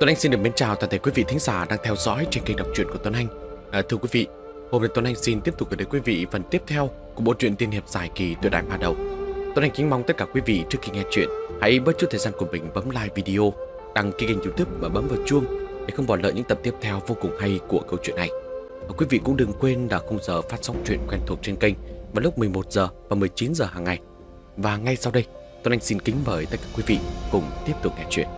Tuấn Anh xin được mến chào toàn thể quý vị thính giả đang theo dõi trên kênh đọc truyện của Tuấn Anh. À, thưa quý vị, hôm nay Tuấn Anh xin tiếp tục gửi đến quý vị phần tiếp theo của bộ truyện tiên hiệp dài kỳ tuyệt đại ba đầu. Tuấn Anh kính mong tất cả quý vị trước khi nghe truyện hãy bớt chút thời gian của mình bấm like video, đăng ký kênh YouTube và bấm vào chuông để không bỏ lỡ những tập tiếp theo vô cùng hay của câu chuyện này. Và quý vị cũng đừng quên là khung giờ phát sóng truyện quen thuộc trên kênh vào lúc 11 giờ và 19 giờ hàng ngày. Và ngay sau đây, Tuấn Anh xin kính mời tất cả quý vị cùng tiếp tục nghe truyện.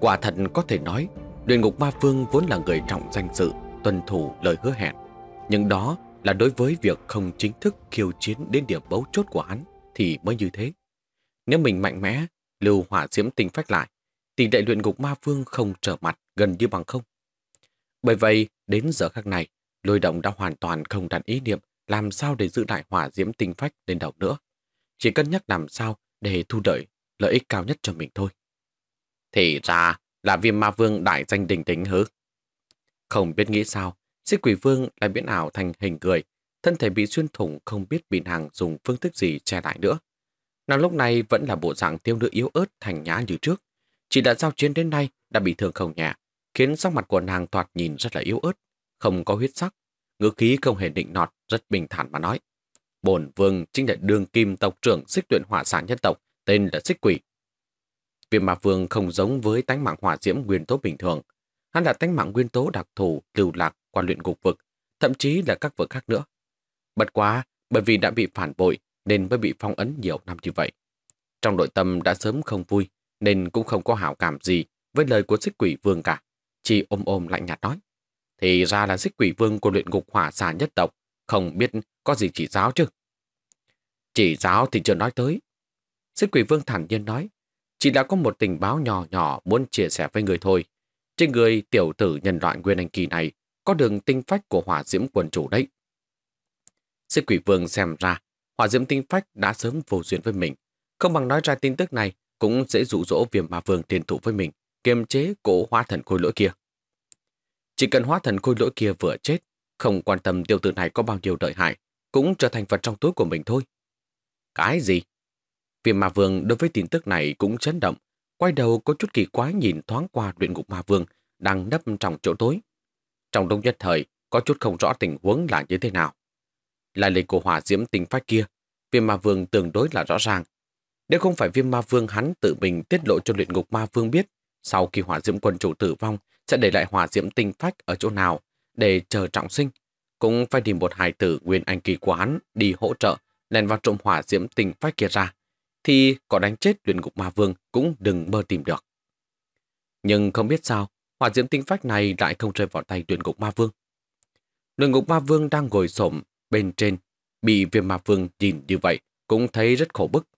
Quả thật có thể nói, luyện ngục ma vương vốn là người trọng danh dự, tuân thủ lời hứa hẹn. Nhưng đó là đối với việc không chính thức khiêu chiến đến điểm bấu chốt của hắn thì mới như thế. Nếu mình mạnh mẽ, lưu hỏa diễm tinh phách lại, tỷ lệ luyện ngục ma vương không trở mặt gần như bằng không. Bởi vậy, đến giờ khắc này, lôi động đã hoàn toàn không đặt ý niệm làm sao để giữ lại hỏa diễm tinh phách lên đầu nữa. Chỉ cân nhắc làm sao để thu đợi lợi ích cao nhất cho mình thôi. Thì ra là viêm ma vương đại danh đình tính hứ. Không biết nghĩ sao, xích quỷ vương lại biến ảo thành hình cười, thân thể bị xuyên thủng không biết bình hàng dùng phương thức gì che lại nữa. Nàng lúc này vẫn là bộ dạng tiêu nữ yếu ớt thành nhã như trước, chỉ đã giao chiến đến nay đã bị thương không nhẹ, khiến sắc mặt của nàng thoạt nhìn rất là yếu ớt, không có huyết sắc, ngữ khí không hề định nọt, rất bình thản mà nói. Bổn vương chính là đường kim tộc trưởng xích tuyển hỏa sản nhân tộc, tên là xích quỷ, Viêm ma vương không giống với tánh mạng hỏa diễm nguyên tố bình thường. Hắn là tánh mạng nguyên tố đặc thù lưu lạc qua luyện ngục vực, thậm chí là các vực khác nữa. Bật quá, bởi vì đã bị phản bội nên mới bị phong ấn nhiều năm như vậy. Trong nội tâm đã sớm không vui nên cũng không có hảo cảm gì với lời của xích quỷ vương cả. Chỉ ôm ôm lạnh nhạt nói. Thì ra là xích quỷ vương của luyện ngục hỏa xà nhất tộc, không biết có gì chỉ giáo chứ. Chỉ giáo thì chưa nói tới. Xích quỷ vương thản nhiên nói, chỉ là có một tình báo nhỏ nhỏ muốn chia sẻ với người thôi. Trên người tiểu tử nhân loại Nguyên Anh Kỳ này có đường tinh phách của hỏa diễm quần chủ đấy. Sư quỷ vương xem ra, hỏa diễm tinh phách đã sớm vô duyên với mình. Không bằng nói ra tin tức này cũng dễ dụ dỗ viêm ma vương tiền thủ với mình, kiềm chế cổ hóa thần khôi lỗi kia. Chỉ cần hóa thần khôi lỗi kia vừa chết, không quan tâm tiểu tử này có bao nhiêu đợi hại, cũng trở thành vật trong túi của mình thôi. Cái gì? Viêm ma vương đối với tin tức này cũng chấn động, quay đầu có chút kỳ quái nhìn thoáng qua luyện ngục ma vương đang nấp trong chỗ tối. Trong đông nhất thời, có chút không rõ tình huống là như thế nào. Lại lệnh của hỏa diễm tình phách kia, viêm ma vương tương đối là rõ ràng. Nếu không phải viêm ma vương hắn tự mình tiết lộ cho luyện ngục ma vương biết, sau khi hỏa diễm quân chủ tử vong sẽ để lại hỏa diễm tinh phách ở chỗ nào để chờ trọng sinh, cũng phải tìm một hài tử nguyên anh kỳ quán đi hỗ trợ lèn vào trộm hỏa diễm tinh phách kia ra thì có đánh chết luyện ngục ma vương cũng đừng mơ tìm được. Nhưng không biết sao, hỏa diễm tinh phách này lại không rơi vào tay luyện ngục ma vương. Luyện ngục ma vương đang ngồi xổm bên trên, bị viêm ma vương nhìn như vậy cũng thấy rất khổ bức.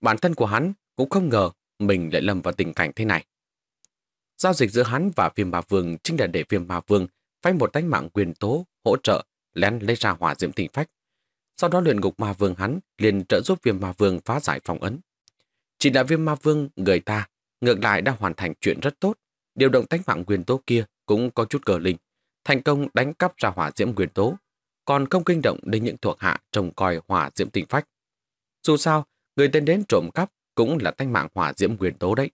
Bản thân của hắn cũng không ngờ mình lại lâm vào tình cảnh thế này. Giao dịch giữa hắn và viêm ma vương chính là để viêm ma vương phái một tánh mạng quyền tố hỗ trợ lén lấy ra hỏa diễm tinh phách sau đó luyện ngục ma vương hắn liền trợ giúp viêm ma vương phá giải phòng ấn. Chỉ là viêm ma vương người ta, ngược lại đã hoàn thành chuyện rất tốt. Điều động tách mạng nguyên tố kia cũng có chút cờ linh, thành công đánh cắp ra hỏa diễm nguyên tố, còn không kinh động đến những thuộc hạ trồng coi hỏa diễm tinh phách. Dù sao, người tên đến trộm cắp cũng là tách mạng hỏa diễm nguyên tố đấy.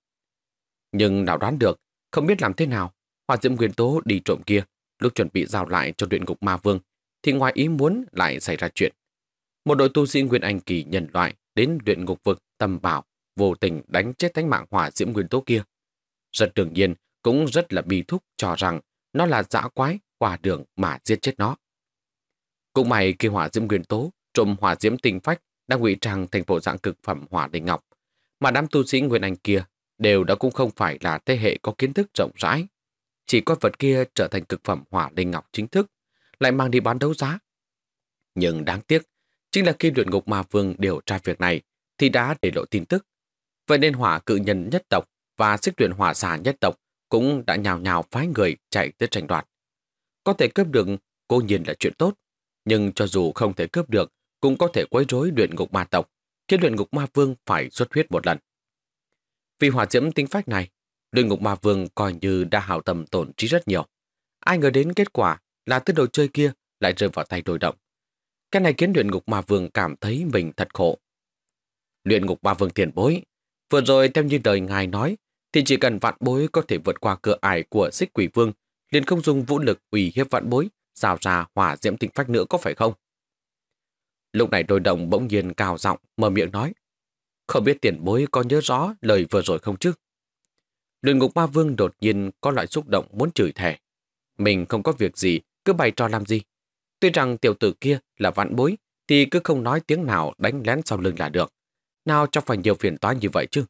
Nhưng nào đoán được, không biết làm thế nào, hỏa diễm nguyên tố đi trộm kia, lúc chuẩn bị giao lại cho luyện ngục ma vương, thì ngoài ý muốn lại xảy ra chuyện. Một đội tu sĩ Nguyên Anh kỳ nhân loại đến luyện ngục vực tầm bảo, vô tình đánh chết thánh mạng hỏa diễm nguyên tố kia. Rất đương nhiên, cũng rất là bi thúc cho rằng nó là dã quái qua đường mà giết chết nó. Cũng may khi hỏa diễm nguyên tố trộm hỏa diễm tinh phách đang ngụy trang thành bộ dạng cực phẩm hỏa đình ngọc, mà đám tu sĩ Nguyên Anh kia đều đã cũng không phải là thế hệ có kiến thức rộng rãi. Chỉ có vật kia trở thành cực phẩm hỏa đình ngọc chính thức, lại mang đi bán đấu giá. Nhưng đáng tiếc Chính là khi luyện ngục ma vương điều tra việc này thì đã để lộ tin tức. Vậy nên hỏa cự nhân nhất tộc và sức luyện hỏa giả nhất tộc cũng đã nhào nhào phái người chạy tới tranh đoạt. Có thể cướp được cô nhìn là chuyện tốt, nhưng cho dù không thể cướp được cũng có thể quấy rối luyện ngục ma tộc, khiến luyện ngục ma vương phải xuất huyết một lần. Vì hỏa diễm tính phách này, luyện ngục ma vương coi như đã hào tầm tổn trí rất nhiều. Ai ngờ đến kết quả là tên đồ chơi kia lại rơi vào tay đối động. Cái này khiến luyện ngục ma vương cảm thấy mình thật khổ. Luyện ngục ma vương tiền bối, vừa rồi theo như lời ngài nói, thì chỉ cần vạn bối có thể vượt qua cửa ải của xích quỷ vương, liền không dùng vũ lực ủy hiếp vạn bối, rào ra hỏa diễm tinh phách nữa có phải không? Lúc này đôi đồng bỗng nhiên cào giọng, mở miệng nói. Không biết tiền bối có nhớ rõ lời vừa rồi không chứ? Luyện ngục ma vương đột nhiên có loại xúc động muốn chửi thẻ. Mình không có việc gì, cứ bày trò làm gì. Tuy rằng tiểu tử kia là vạn bối, thì cứ không nói tiếng nào đánh lén sau lưng là được. Nào cho phải nhiều phiền toái như vậy chứ.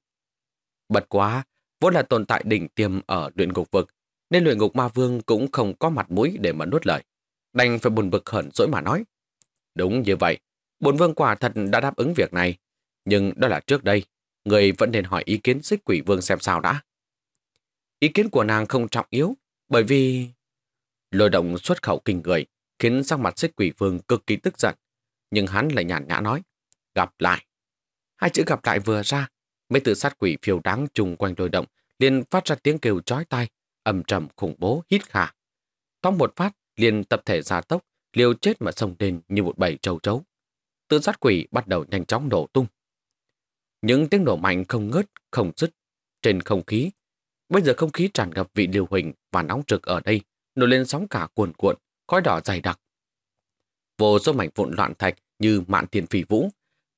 Bật quá, vốn là tồn tại đỉnh tiêm ở luyện ngục vực, nên luyện ngục ma vương cũng không có mặt mũi để mà nuốt lời. Đành phải buồn bực hận dỗi mà nói. Đúng như vậy, bồn vương quả thật đã đáp ứng việc này. Nhưng đó là trước đây, người vẫn nên hỏi ý kiến xích quỷ vương xem sao đã. Ý kiến của nàng không trọng yếu, bởi vì... Lôi động xuất khẩu kinh người, khiến sắc mặt xích quỷ vương cực kỳ tức giận. Nhưng hắn lại nhàn nhã nói, gặp lại. Hai chữ gặp lại vừa ra, mấy tử sát quỷ phiêu đáng trùng quanh đôi động, liền phát ra tiếng kêu chói tai, ầm trầm khủng bố hít khả. Tóc một phát, liền tập thể ra tốc, liều chết mà sông lên như một bầy trâu trấu. Tự sát quỷ bắt đầu nhanh chóng nổ tung. Những tiếng nổ mạnh không ngớt, không dứt trên không khí. Bây giờ không khí tràn ngập vị liều huỳnh và nóng trực ở đây, nổi lên sóng cả cuồn cuộn, khói đỏ dày đặc. Vô số mảnh vụn loạn thạch như mạn thiên phỉ vũ,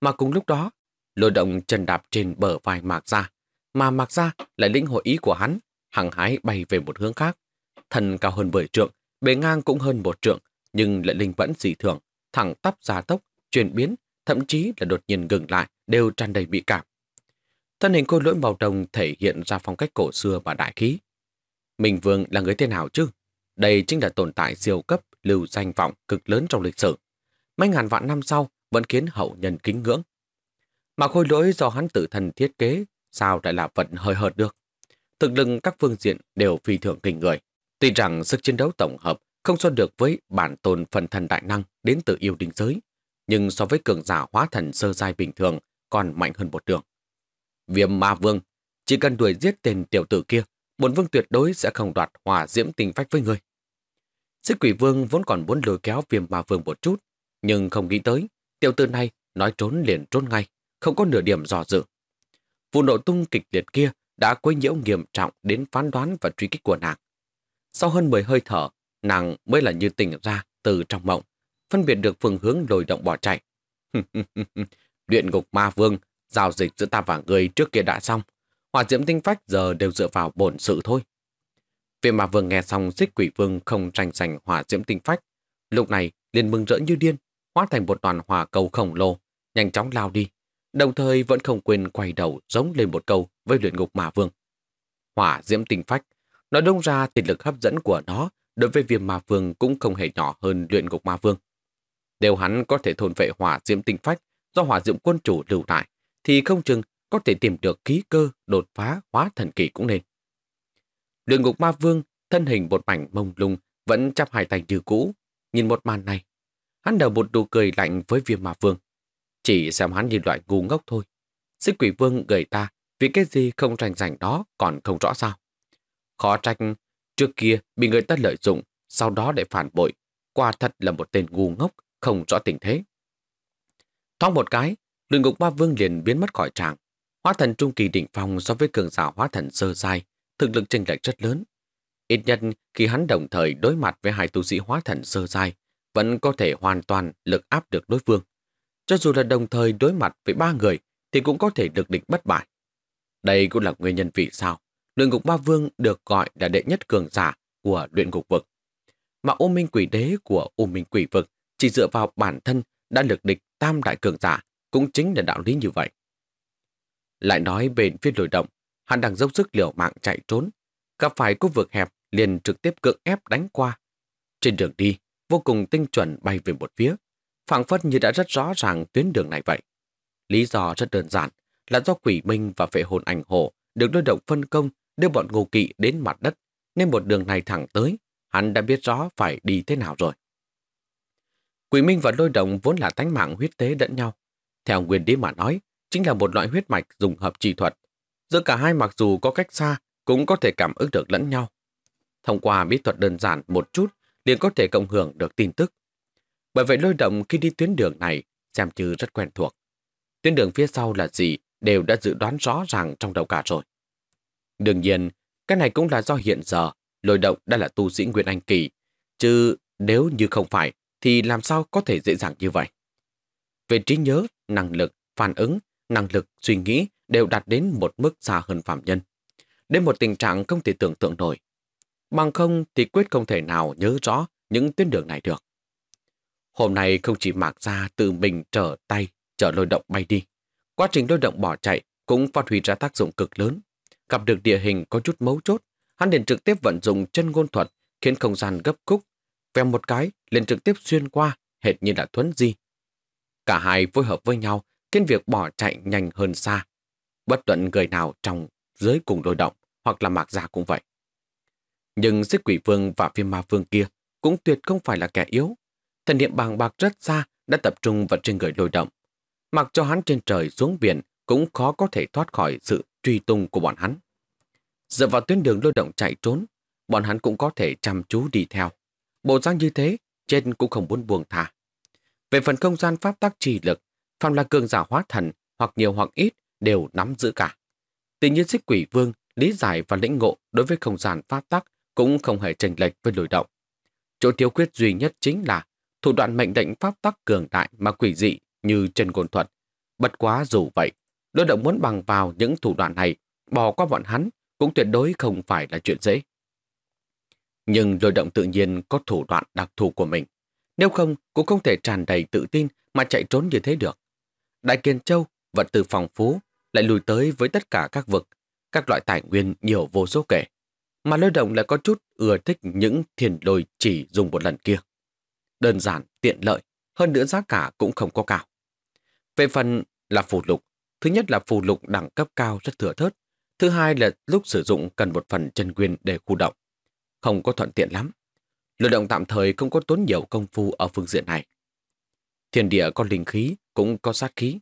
mà cùng lúc đó, lôi động chân đạp trên bờ vai mạc ra, mà mạc ra lại lĩnh hội ý của hắn, hằng hái bay về một hướng khác. Thần cao hơn bởi trượng, bề ngang cũng hơn một trượng, nhưng lại linh vẫn dị thường, thẳng tắp gia tốc, chuyển biến, thậm chí là đột nhiên ngừng lại, đều tràn đầy bị cảm. Thân hình cô lỗi màu đồng thể hiện ra phong cách cổ xưa và đại khí. Mình Vương là người thế nào chứ? Đây chính là tồn tại siêu cấp lưu danh vọng cực lớn trong lịch sử. Mấy ngàn vạn năm sau vẫn khiến hậu nhân kính ngưỡng. Mà khôi lỗi do hắn tự thân thiết kế sao lại là vận hơi hợt được. Thực lực các phương diện đều phi thường kinh người. Tuy rằng sức chiến đấu tổng hợp không so được với bản tồn phần thần đại năng đến từ yêu đình giới, nhưng so với cường giả hóa thần sơ giai bình thường còn mạnh hơn một đường. Viêm ma vương, chỉ cần đuổi giết tên tiểu tử kia, bốn vương tuyệt đối sẽ không đoạt hòa diễm tình phách với người. Xích quỷ vương vốn còn muốn lôi kéo viêm ma vương một chút, nhưng không nghĩ tới, tiểu tư này nói trốn liền trốn ngay, không có nửa điểm dò dự. Vụ nổ tung kịch liệt kia đã quấy nhiễu nghiêm trọng đến phán đoán và truy kích của nàng. Sau hơn 10 hơi thở, nàng mới là như tỉnh ra từ trong mộng, phân biệt được phương hướng lồi động bỏ chạy. Luyện ngục ma vương, giao dịch giữa ta và người trước kia đã xong. Hỏa diễm tinh phách giờ đều dựa vào bổn sự thôi. Vậy mà vừa nghe xong xích quỷ vương không tranh giành hỏa diễm tinh phách. Lúc này liền mừng rỡ như điên, hóa thành một đoàn hỏa cầu khổng lồ, nhanh chóng lao đi, đồng thời vẫn không quên quay đầu giống lên một câu với luyện ngục mà vương. Hỏa diễm tinh phách, nói đông ra thì lực hấp dẫn của nó đối với viêm ma vương cũng không hề nhỏ hơn luyện ngục ma vương. đều hắn có thể thôn vệ hỏa diễm tinh phách do hỏa diễm quân chủ lưu lại, thì không chừng có thể tìm được ký cơ đột phá hóa thần kỳ cũng nên đường ngục ma vương, thân hình một mảnh mông lung, vẫn chắp hai tay như cũ. Nhìn một màn này, hắn đầu một nụ cười lạnh với viêm ma vương. Chỉ xem hắn như loại ngu ngốc thôi. Xích quỷ vương gầy ta vì cái gì không rành rành đó còn không rõ sao. Khó trách trước kia bị người ta lợi dụng, sau đó để phản bội. Quả thật là một tên ngu ngốc, không rõ tình thế. Thoáng một cái, đường ngục ma vương liền biến mất khỏi tràng. Hóa thần trung kỳ đỉnh phong so với cường giả hóa thần sơ dài thực lực chênh lệch rất lớn. Ít nhất khi hắn đồng thời đối mặt với hai tu sĩ hóa thần sơ dai, vẫn có thể hoàn toàn lực áp được đối phương. Cho dù là đồng thời đối mặt với ba người, thì cũng có thể được địch bất bại. Đây cũng là nguyên nhân vì sao luyện ngục ba vương được gọi là đệ nhất cường giả của luyện ngục vực. Mà ô minh quỷ đế của ô minh quỷ vực chỉ dựa vào bản thân đã lực địch tam đại cường giả, cũng chính là đạo lý như vậy. Lại nói bên phía lồi động, Hắn đang dốc sức liều mạng chạy trốn. Gặp phải khu vực hẹp liền trực tiếp cưỡng ép đánh qua. Trên đường đi, vô cùng tinh chuẩn bay về một phía. phảng phất như đã rất rõ ràng tuyến đường này vậy. Lý do rất đơn giản là do quỷ minh và vệ hồn ảnh hộ được đối động phân công đưa bọn ngô kỵ đến mặt đất nên một đường này thẳng tới, hắn đã biết rõ phải đi thế nào rồi. Quỷ Minh và Lôi Đồng vốn là tánh mạng huyết tế lẫn nhau. Theo nguyên lý mà nói, chính là một loại huyết mạch dùng hợp trị thuật Giữa cả hai mặc dù có cách xa, cũng có thể cảm ứng được lẫn nhau. Thông qua bí thuật đơn giản một chút, liền có thể cộng hưởng được tin tức. Bởi vậy lôi động khi đi tuyến đường này, xem như rất quen thuộc. Tuyến đường phía sau là gì đều đã dự đoán rõ ràng trong đầu cả rồi. Đương nhiên, cái này cũng là do hiện giờ lôi động đã là tu sĩ nguyễn Anh Kỳ, chứ nếu như không phải thì làm sao có thể dễ dàng như vậy. Về trí nhớ, năng lực, phản ứng năng lực, suy nghĩ đều đạt đến một mức xa hơn phạm nhân. Đến một tình trạng không thể tưởng tượng nổi. Bằng không thì quyết không thể nào nhớ rõ những tuyến đường này được. Hôm nay không chỉ mạc ra tự mình trở tay, trở lôi động bay đi. Quá trình lôi động bỏ chạy cũng phát huy ra tác dụng cực lớn. Gặp được địa hình có chút mấu chốt, hắn liền trực tiếp vận dụng chân ngôn thuật khiến không gian gấp khúc. Vèo một cái, liền trực tiếp xuyên qua, hệt như là thuấn di. Cả hai phối hợp với nhau khiến việc bỏ chạy nhanh hơn xa. Bất luận người nào trong dưới cùng đôi động hoặc là mạc gia cũng vậy. Nhưng giết quỷ vương và viêm ma vương kia cũng tuyệt không phải là kẻ yếu. Thần niệm bàng bạc rất xa đã tập trung vào trên người lôi động. Mặc cho hắn trên trời xuống biển cũng khó có thể thoát khỏi sự truy tung của bọn hắn. Dựa vào tuyến đường lôi động chạy trốn, bọn hắn cũng có thể chăm chú đi theo. Bộ dáng như thế, trên cũng không muốn buông thả. Về phần không gian pháp tác trì lực, Phạm là cường giả hóa thần, hoặc nhiều hoặc ít, đều nắm giữ cả. Tuy nhiên xích quỷ vương, lý giải và lĩnh ngộ đối với không gian pháp tắc cũng không hề chênh lệch với lùi động. Chỗ thiếu khuyết duy nhất chính là thủ đoạn mệnh định pháp tắc cường đại mà quỷ dị như chân côn thuật. Bất quá dù vậy, lôi động muốn bằng vào những thủ đoạn này, bỏ qua bọn hắn cũng tuyệt đối không phải là chuyện dễ. Nhưng lôi động tự nhiên có thủ đoạn đặc thù của mình. Nếu không, cũng không thể tràn đầy tự tin mà chạy trốn như thế được. Đại Kiền Châu, vật tư phong phú, lại lùi tới với tất cả các vực, các loại tài nguyên nhiều vô số kể. Mà lôi động lại có chút ưa thích những thiền đồi chỉ dùng một lần kia. Đơn giản, tiện lợi, hơn nữa giá cả cũng không có cao. Về phần là phù lục, thứ nhất là phù lục đẳng cấp cao rất thừa thớt, thứ hai là lúc sử dụng cần một phần chân quyền để khu động. Không có thuận tiện lắm. Lôi động tạm thời không có tốn nhiều công phu ở phương diện này. Thiên địa có linh khí, cũng có sát khí.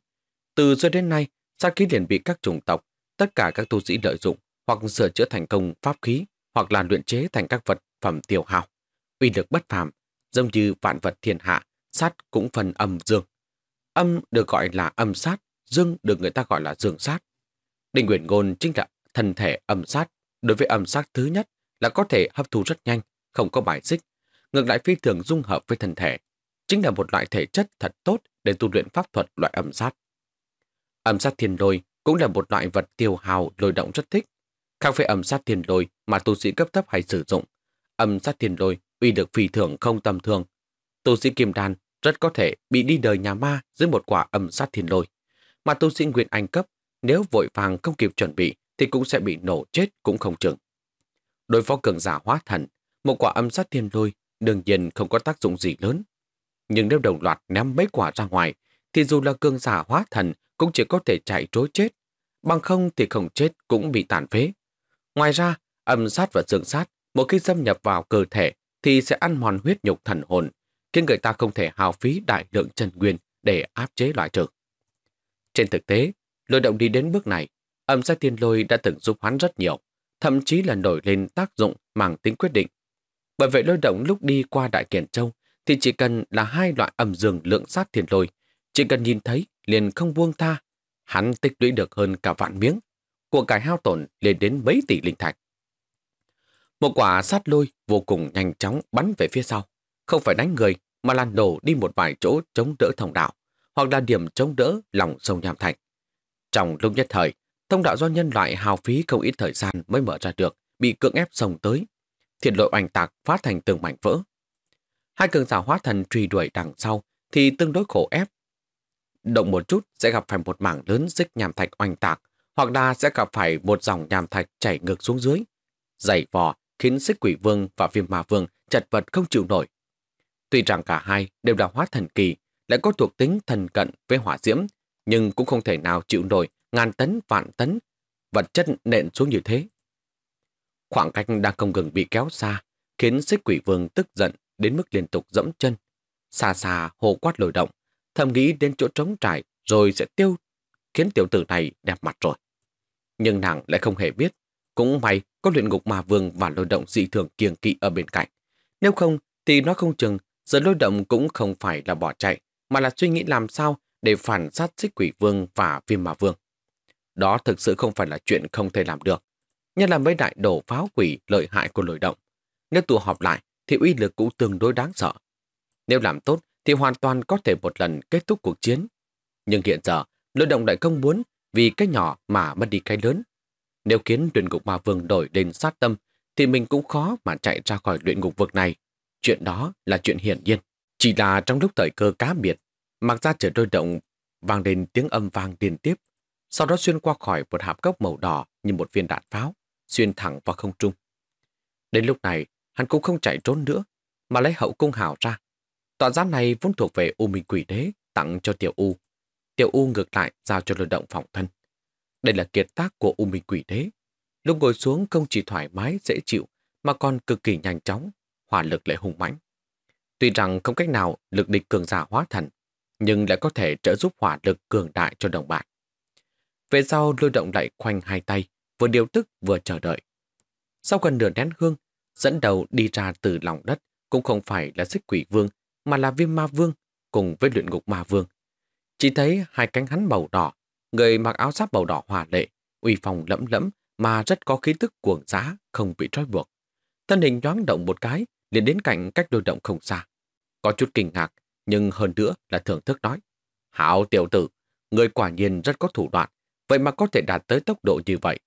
Từ xưa đến nay, sát khí liền bị các chủng tộc, tất cả các tu sĩ lợi dụng hoặc sửa chữa thành công pháp khí hoặc là luyện chế thành các vật phẩm tiểu hào. Uy lực bất phàm, giống như vạn vật thiên hạ, sát cũng phần âm dương. Âm được gọi là âm sát, dương được người ta gọi là dương sát. Đình Nguyễn Ngôn chính là thân thể âm sát. Đối với âm sát thứ nhất là có thể hấp thu rất nhanh, không có bài xích, ngược lại phi thường dung hợp với thân thể, chính là một loại thể chất thật tốt để tu luyện pháp thuật loại ẩm sát. ẩm sát thiên lôi cũng là một loại vật tiêu hào lôi động rất thích. Khác với ẩm sát thiên lôi mà tu sĩ cấp thấp hay sử dụng, ẩm sát thiên lôi uy được phì thưởng không tầm thường. Tu sĩ kim đan rất có thể bị đi đời nhà ma dưới một quả ẩm sát thiên lôi. Mà tu sĩ Nguyên Anh cấp, nếu vội vàng không kịp chuẩn bị thì cũng sẽ bị nổ chết cũng không chừng. Đối phó cường giả hóa thần, một quả âm sát thiên lôi đương nhiên không có tác dụng gì lớn nhưng nếu đồng loạt ném mấy quả ra ngoài, thì dù là cương giả hóa thần cũng chỉ có thể chạy trối chết, bằng không thì không chết cũng bị tàn phế. Ngoài ra, âm sát và dương sát, một khi xâm nhập vào cơ thể thì sẽ ăn mòn huyết nhục thần hồn, khiến người ta không thể hào phí đại lượng chân nguyên để áp chế loại trừ. Trên thực tế, lôi động đi đến bước này, âm sát tiên lôi đã từng giúp hắn rất nhiều, thậm chí là nổi lên tác dụng mang tính quyết định. Bởi vậy lôi động lúc đi qua Đại Kiền Châu thì chỉ cần là hai loại ẩm dường lượng sát thiền lôi, chỉ cần nhìn thấy liền không buông tha, hắn tích lũy được hơn cả vạn miếng, của cải hao tổn lên đến mấy tỷ linh thạch. Một quả sát lôi vô cùng nhanh chóng bắn về phía sau, không phải đánh người mà lan đổ đi một vài chỗ chống đỡ thông đạo, hoặc là điểm chống đỡ lòng sông Nham thạch. Trong lúc nhất thời, thông đạo do nhân loại hào phí không ít thời gian mới mở ra được, bị cưỡng ép sông tới. Thiệt lội oanh tạc phát thành từng mảnh vỡ, Hai cường giả hóa thần truy đuổi đằng sau thì tương đối khổ ép. Động một chút sẽ gặp phải một mảng lớn xích nham thạch oanh tạc, hoặc là sẽ gặp phải một dòng nham thạch chảy ngược xuống dưới. Dày vò khiến xích quỷ vương và viêm ma vương chật vật không chịu nổi. Tuy rằng cả hai đều là hóa thần kỳ, lại có thuộc tính thần cận với hỏa diễm, nhưng cũng không thể nào chịu nổi ngàn tấn vạn tấn, vật chất nện xuống như thế. Khoảng cách đang không ngừng bị kéo xa, khiến xích quỷ vương tức giận đến mức liên tục dẫm chân. xà xà hồ quát lồi động, thầm nghĩ đến chỗ trống trải rồi sẽ tiêu, khiến tiểu tử này đẹp mặt rồi. Nhưng nàng lại không hề biết, cũng may có luyện ngục mà vương và lôi động dị thường kiêng kỵ ở bên cạnh. Nếu không thì nó không chừng, giờ lôi động cũng không phải là bỏ chạy, mà là suy nghĩ làm sao để phản sát xích quỷ vương và viêm mà vương. Đó thực sự không phải là chuyện không thể làm được, nhất là với đại đổ pháo quỷ lợi hại của lôi động. Nếu tụ họp lại, thì uy lực cũng tương đối đáng sợ. Nếu làm tốt thì hoàn toàn có thể một lần kết thúc cuộc chiến. Nhưng hiện giờ, lôi động đại công muốn vì cái nhỏ mà mất đi cái lớn. Nếu khiến luyện ngục ma vương đổi đến sát tâm, thì mình cũng khó mà chạy ra khỏi luyện ngục vực này. Chuyện đó là chuyện hiển nhiên. Chỉ là trong lúc thời cơ cá biệt, mặc ra trở đôi động, vang lên tiếng âm vang liên tiếp, sau đó xuyên qua khỏi một hạp gốc màu đỏ như một viên đạn pháo, xuyên thẳng vào không trung. Đến lúc này, hắn cũng không chạy trốn nữa, mà lấy hậu cung hào ra. Tọa giáp này vốn thuộc về U Minh Quỷ Đế tặng cho Tiểu U. Tiểu U ngược lại giao cho lực động phòng thân. Đây là kiệt tác của U Minh Quỷ Đế. Lúc ngồi xuống không chỉ thoải mái, dễ chịu, mà còn cực kỳ nhanh chóng, hỏa lực lại hùng mãnh. Tuy rằng không cách nào lực địch cường giả hóa thần, nhưng lại có thể trợ giúp hỏa lực cường đại cho đồng bạn. Về sau lôi động lại khoanh hai tay, vừa điều tức vừa chờ đợi. Sau gần nửa nén hương, dẫn đầu đi ra từ lòng đất cũng không phải là xích quỷ vương, mà là viêm ma vương cùng với luyện ngục ma vương. Chỉ thấy hai cánh hắn màu đỏ, người mặc áo giáp màu đỏ hòa lệ, uy phong lẫm lẫm mà rất có khí tức cuồng giá, không bị trói buộc. Thân hình nhoáng động một cái, liền đến cạnh cách đôi động không xa. Có chút kinh ngạc, nhưng hơn nữa là thưởng thức nói. Hảo tiểu tử, người quả nhiên rất có thủ đoạn, vậy mà có thể đạt tới tốc độ như vậy.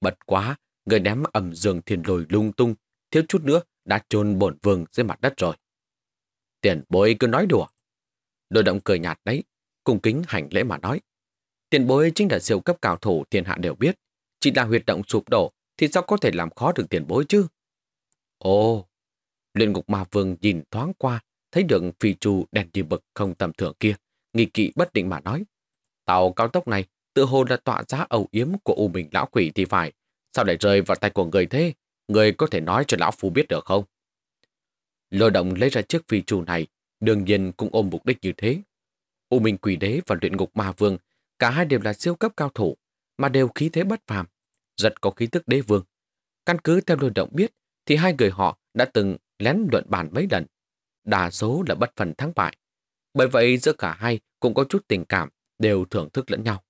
Bật quá, người ném ẩm dương thiền lồi lung tung, thiếu chút nữa đã chôn bổn vương dưới mặt đất rồi. Tiền bối cứ nói đùa. Đôi động cười nhạt đấy, cung kính hành lễ mà nói. Tiền bối chính là siêu cấp cao thủ thiên hạ đều biết. Chỉ là huyệt động sụp đổ thì sao có thể làm khó được tiền bối chứ? Ồ, luyện ngục ma vương nhìn thoáng qua, thấy đường phi trù đèn như bực không tầm thường kia, nghi kỵ bất định mà nói. Tàu cao tốc này tự hồ là tọa giá ẩu yếm của u mình lão quỷ thì phải, sao lại rơi vào tay của người thế? người có thể nói cho Lão Phu biết được không? Lôi động lấy ra chiếc phi trù này, đương nhiên cũng ôm mục đích như thế. U Minh Quỷ Đế và luyện ngục Ma Vương, cả hai đều là siêu cấp cao thủ, mà đều khí thế bất phàm, giật có khí tức đế vương. Căn cứ theo lôi động biết, thì hai người họ đã từng lén luận bàn mấy lần. Đa số là bất phần thắng bại. Bởi vậy giữa cả hai cũng có chút tình cảm, đều thưởng thức lẫn nhau.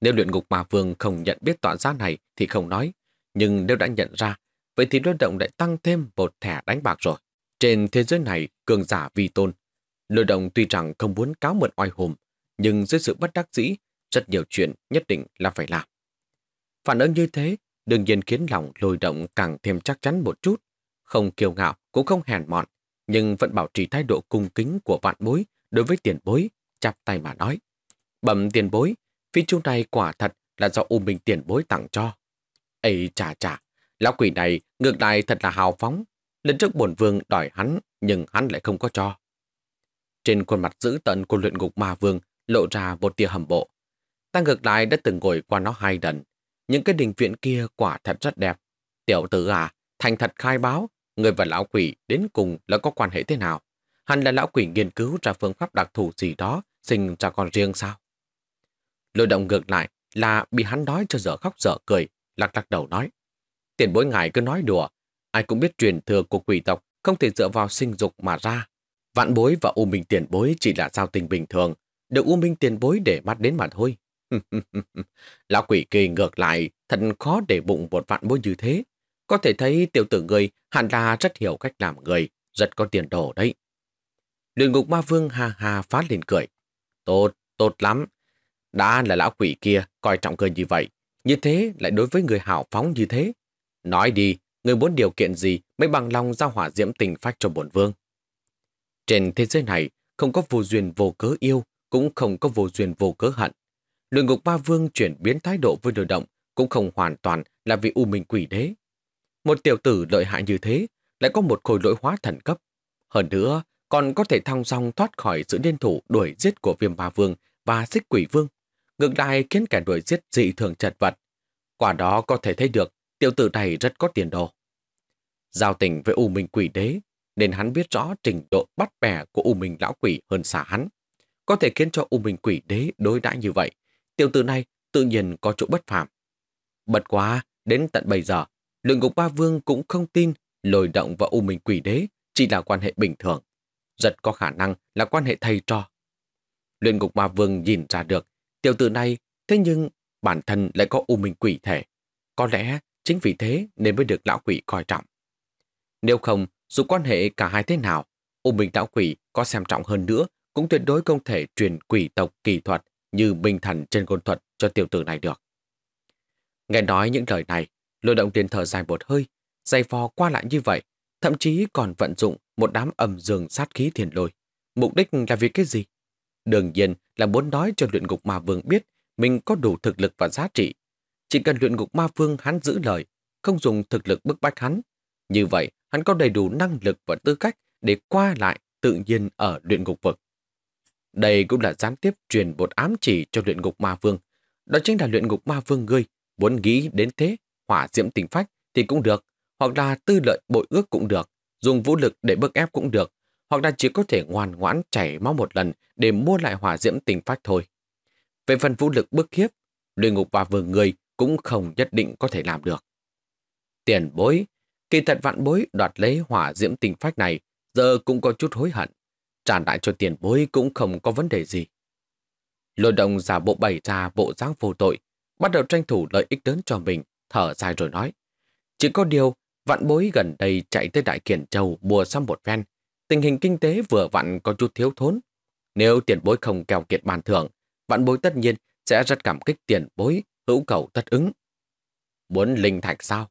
Nếu luyện ngục mà vương không nhận biết tọa giá này thì không nói, nhưng nếu đã nhận ra, vậy thì đối động lại tăng thêm một thẻ đánh bạc rồi. Trên thế giới này, cường giả vi tôn. Lôi động tuy rằng không muốn cáo mượn oai hùm, nhưng dưới sự bất đắc dĩ, rất nhiều chuyện nhất định là phải làm. Phản ứng như thế, đương nhiên khiến lòng lôi động càng thêm chắc chắn một chút. Không kiêu ngạo, cũng không hèn mọn, nhưng vẫn bảo trì thái độ cung kính của vạn bối đối với tiền bối, chắp tay mà nói. Bẩm tiền bối, phi chung này quả thật là do U Minh tiền bối tặng cho, Ây chà chà, lão quỷ này ngược lại thật là hào phóng. Lần trước bổn vương đòi hắn, nhưng hắn lại không có cho. Trên khuôn mặt dữ tận của luyện ngục ma vương lộ ra một tia hầm bộ. Ta ngược lại đã từng ngồi qua nó hai lần. Những cái đình viện kia quả thật rất đẹp. Tiểu tử à, thành thật khai báo, người và lão quỷ đến cùng là có quan hệ thế nào? hắn là lão quỷ nghiên cứu ra phương pháp đặc thù gì đó, sinh ra con riêng sao? Lôi động ngược lại là bị hắn đói cho dở khóc dở cười, lắc lắc đầu nói. Tiền bối ngài cứ nói đùa, ai cũng biết truyền thừa của quỷ tộc không thể dựa vào sinh dục mà ra. Vạn bối và U Minh tiền bối chỉ là giao tình bình thường, được U Minh tiền bối để mắt đến mà thôi. Lão quỷ kỳ ngược lại, thật khó để bụng một vạn bối như thế. Có thể thấy tiểu tử người hẳn là rất hiểu cách làm người, rất có tiền đồ đấy. Luyện ngục ma vương hà hà phát lên cười. Tốt, tốt lắm. Đã là lão quỷ kia coi trọng cơ như vậy, như thế lại đối với người hảo phóng như thế. Nói đi, người muốn điều kiện gì mới bằng lòng giao hỏa diễm tình phách cho bổn vương. Trên thế giới này, không có vô duyên vô cớ yêu, cũng không có vô duyên vô cớ hận. Luyện ngục ba vương chuyển biến thái độ với đối động cũng không hoàn toàn là vì u minh quỷ đế. Một tiểu tử lợi hại như thế lại có một khối lỗi hóa thần cấp. Hơn nữa, còn có thể thong song thoát khỏi sự liên thủ đuổi giết của viêm ba vương và xích quỷ vương ngược lại khiến kẻ đuổi giết dị thường chật vật. Quả đó có thể thấy được tiểu tử này rất có tiền đồ. Giao tình với U Minh quỷ đế, nên hắn biết rõ trình độ bắt bẻ của U Minh lão quỷ hơn xa hắn. Có thể khiến cho U Minh quỷ đế đối đãi như vậy, tiểu tử này tự nhiên có chỗ bất phạm. Bật quá, đến tận bây giờ, luyện ngục ba vương cũng không tin lồi động vào U Minh quỷ đế chỉ là quan hệ bình thường. Rất có khả năng là quan hệ thầy trò. Luyện ngục ba vương nhìn ra được Tiểu tử này, thế nhưng bản thân lại có u minh quỷ thể. Có lẽ chính vì thế nên mới được lão quỷ coi trọng. Nếu không, dù quan hệ cả hai thế nào, u minh lão quỷ có xem trọng hơn nữa cũng tuyệt đối không thể truyền quỷ tộc kỳ thuật như minh thần trên ngôn thuật cho tiểu tử này được. Nghe nói những lời này, lôi động tiền thở dài một hơi, dày vò qua lại như vậy, thậm chí còn vận dụng một đám ẩm dường sát khí thiền lôi. Mục đích là vì cái gì? Đương nhiên là muốn nói cho luyện ngục ma vương biết mình có đủ thực lực và giá trị. Chỉ cần luyện ngục ma vương hắn giữ lời, không dùng thực lực bức bách hắn. Như vậy, hắn có đầy đủ năng lực và tư cách để qua lại tự nhiên ở luyện ngục vực. Đây cũng là gián tiếp truyền một ám chỉ cho luyện ngục ma vương. Đó chính là luyện ngục ma vương ngươi, muốn nghĩ đến thế, hỏa diễm tình phách thì cũng được, hoặc là tư lợi bội ước cũng được, dùng vũ lực để bức ép cũng được, hoặc là chỉ có thể ngoan ngoãn chảy máu một lần để mua lại hỏa diễm tình phách thôi. Về phần vũ lực bức hiếp, luyện ngục và vừa người cũng không nhất định có thể làm được. Tiền bối, kỳ thật vạn bối đoạt lấy hỏa diễm tình phách này, giờ cũng có chút hối hận. Trả lại cho tiền bối cũng không có vấn đề gì. Lôi đồng giả bộ bày ra bộ dáng vô tội, bắt đầu tranh thủ lợi ích lớn cho mình, thở dài rồi nói. Chỉ có điều, vạn bối gần đây chạy tới Đại Kiển Châu mua xăm một ven, tình hình kinh tế vừa vặn có chút thiếu thốn. Nếu tiền bối không keo kiệt bàn thưởng, vạn bối tất nhiên sẽ rất cảm kích tiền bối, hữu cầu tất ứng. Muốn linh thạch sao?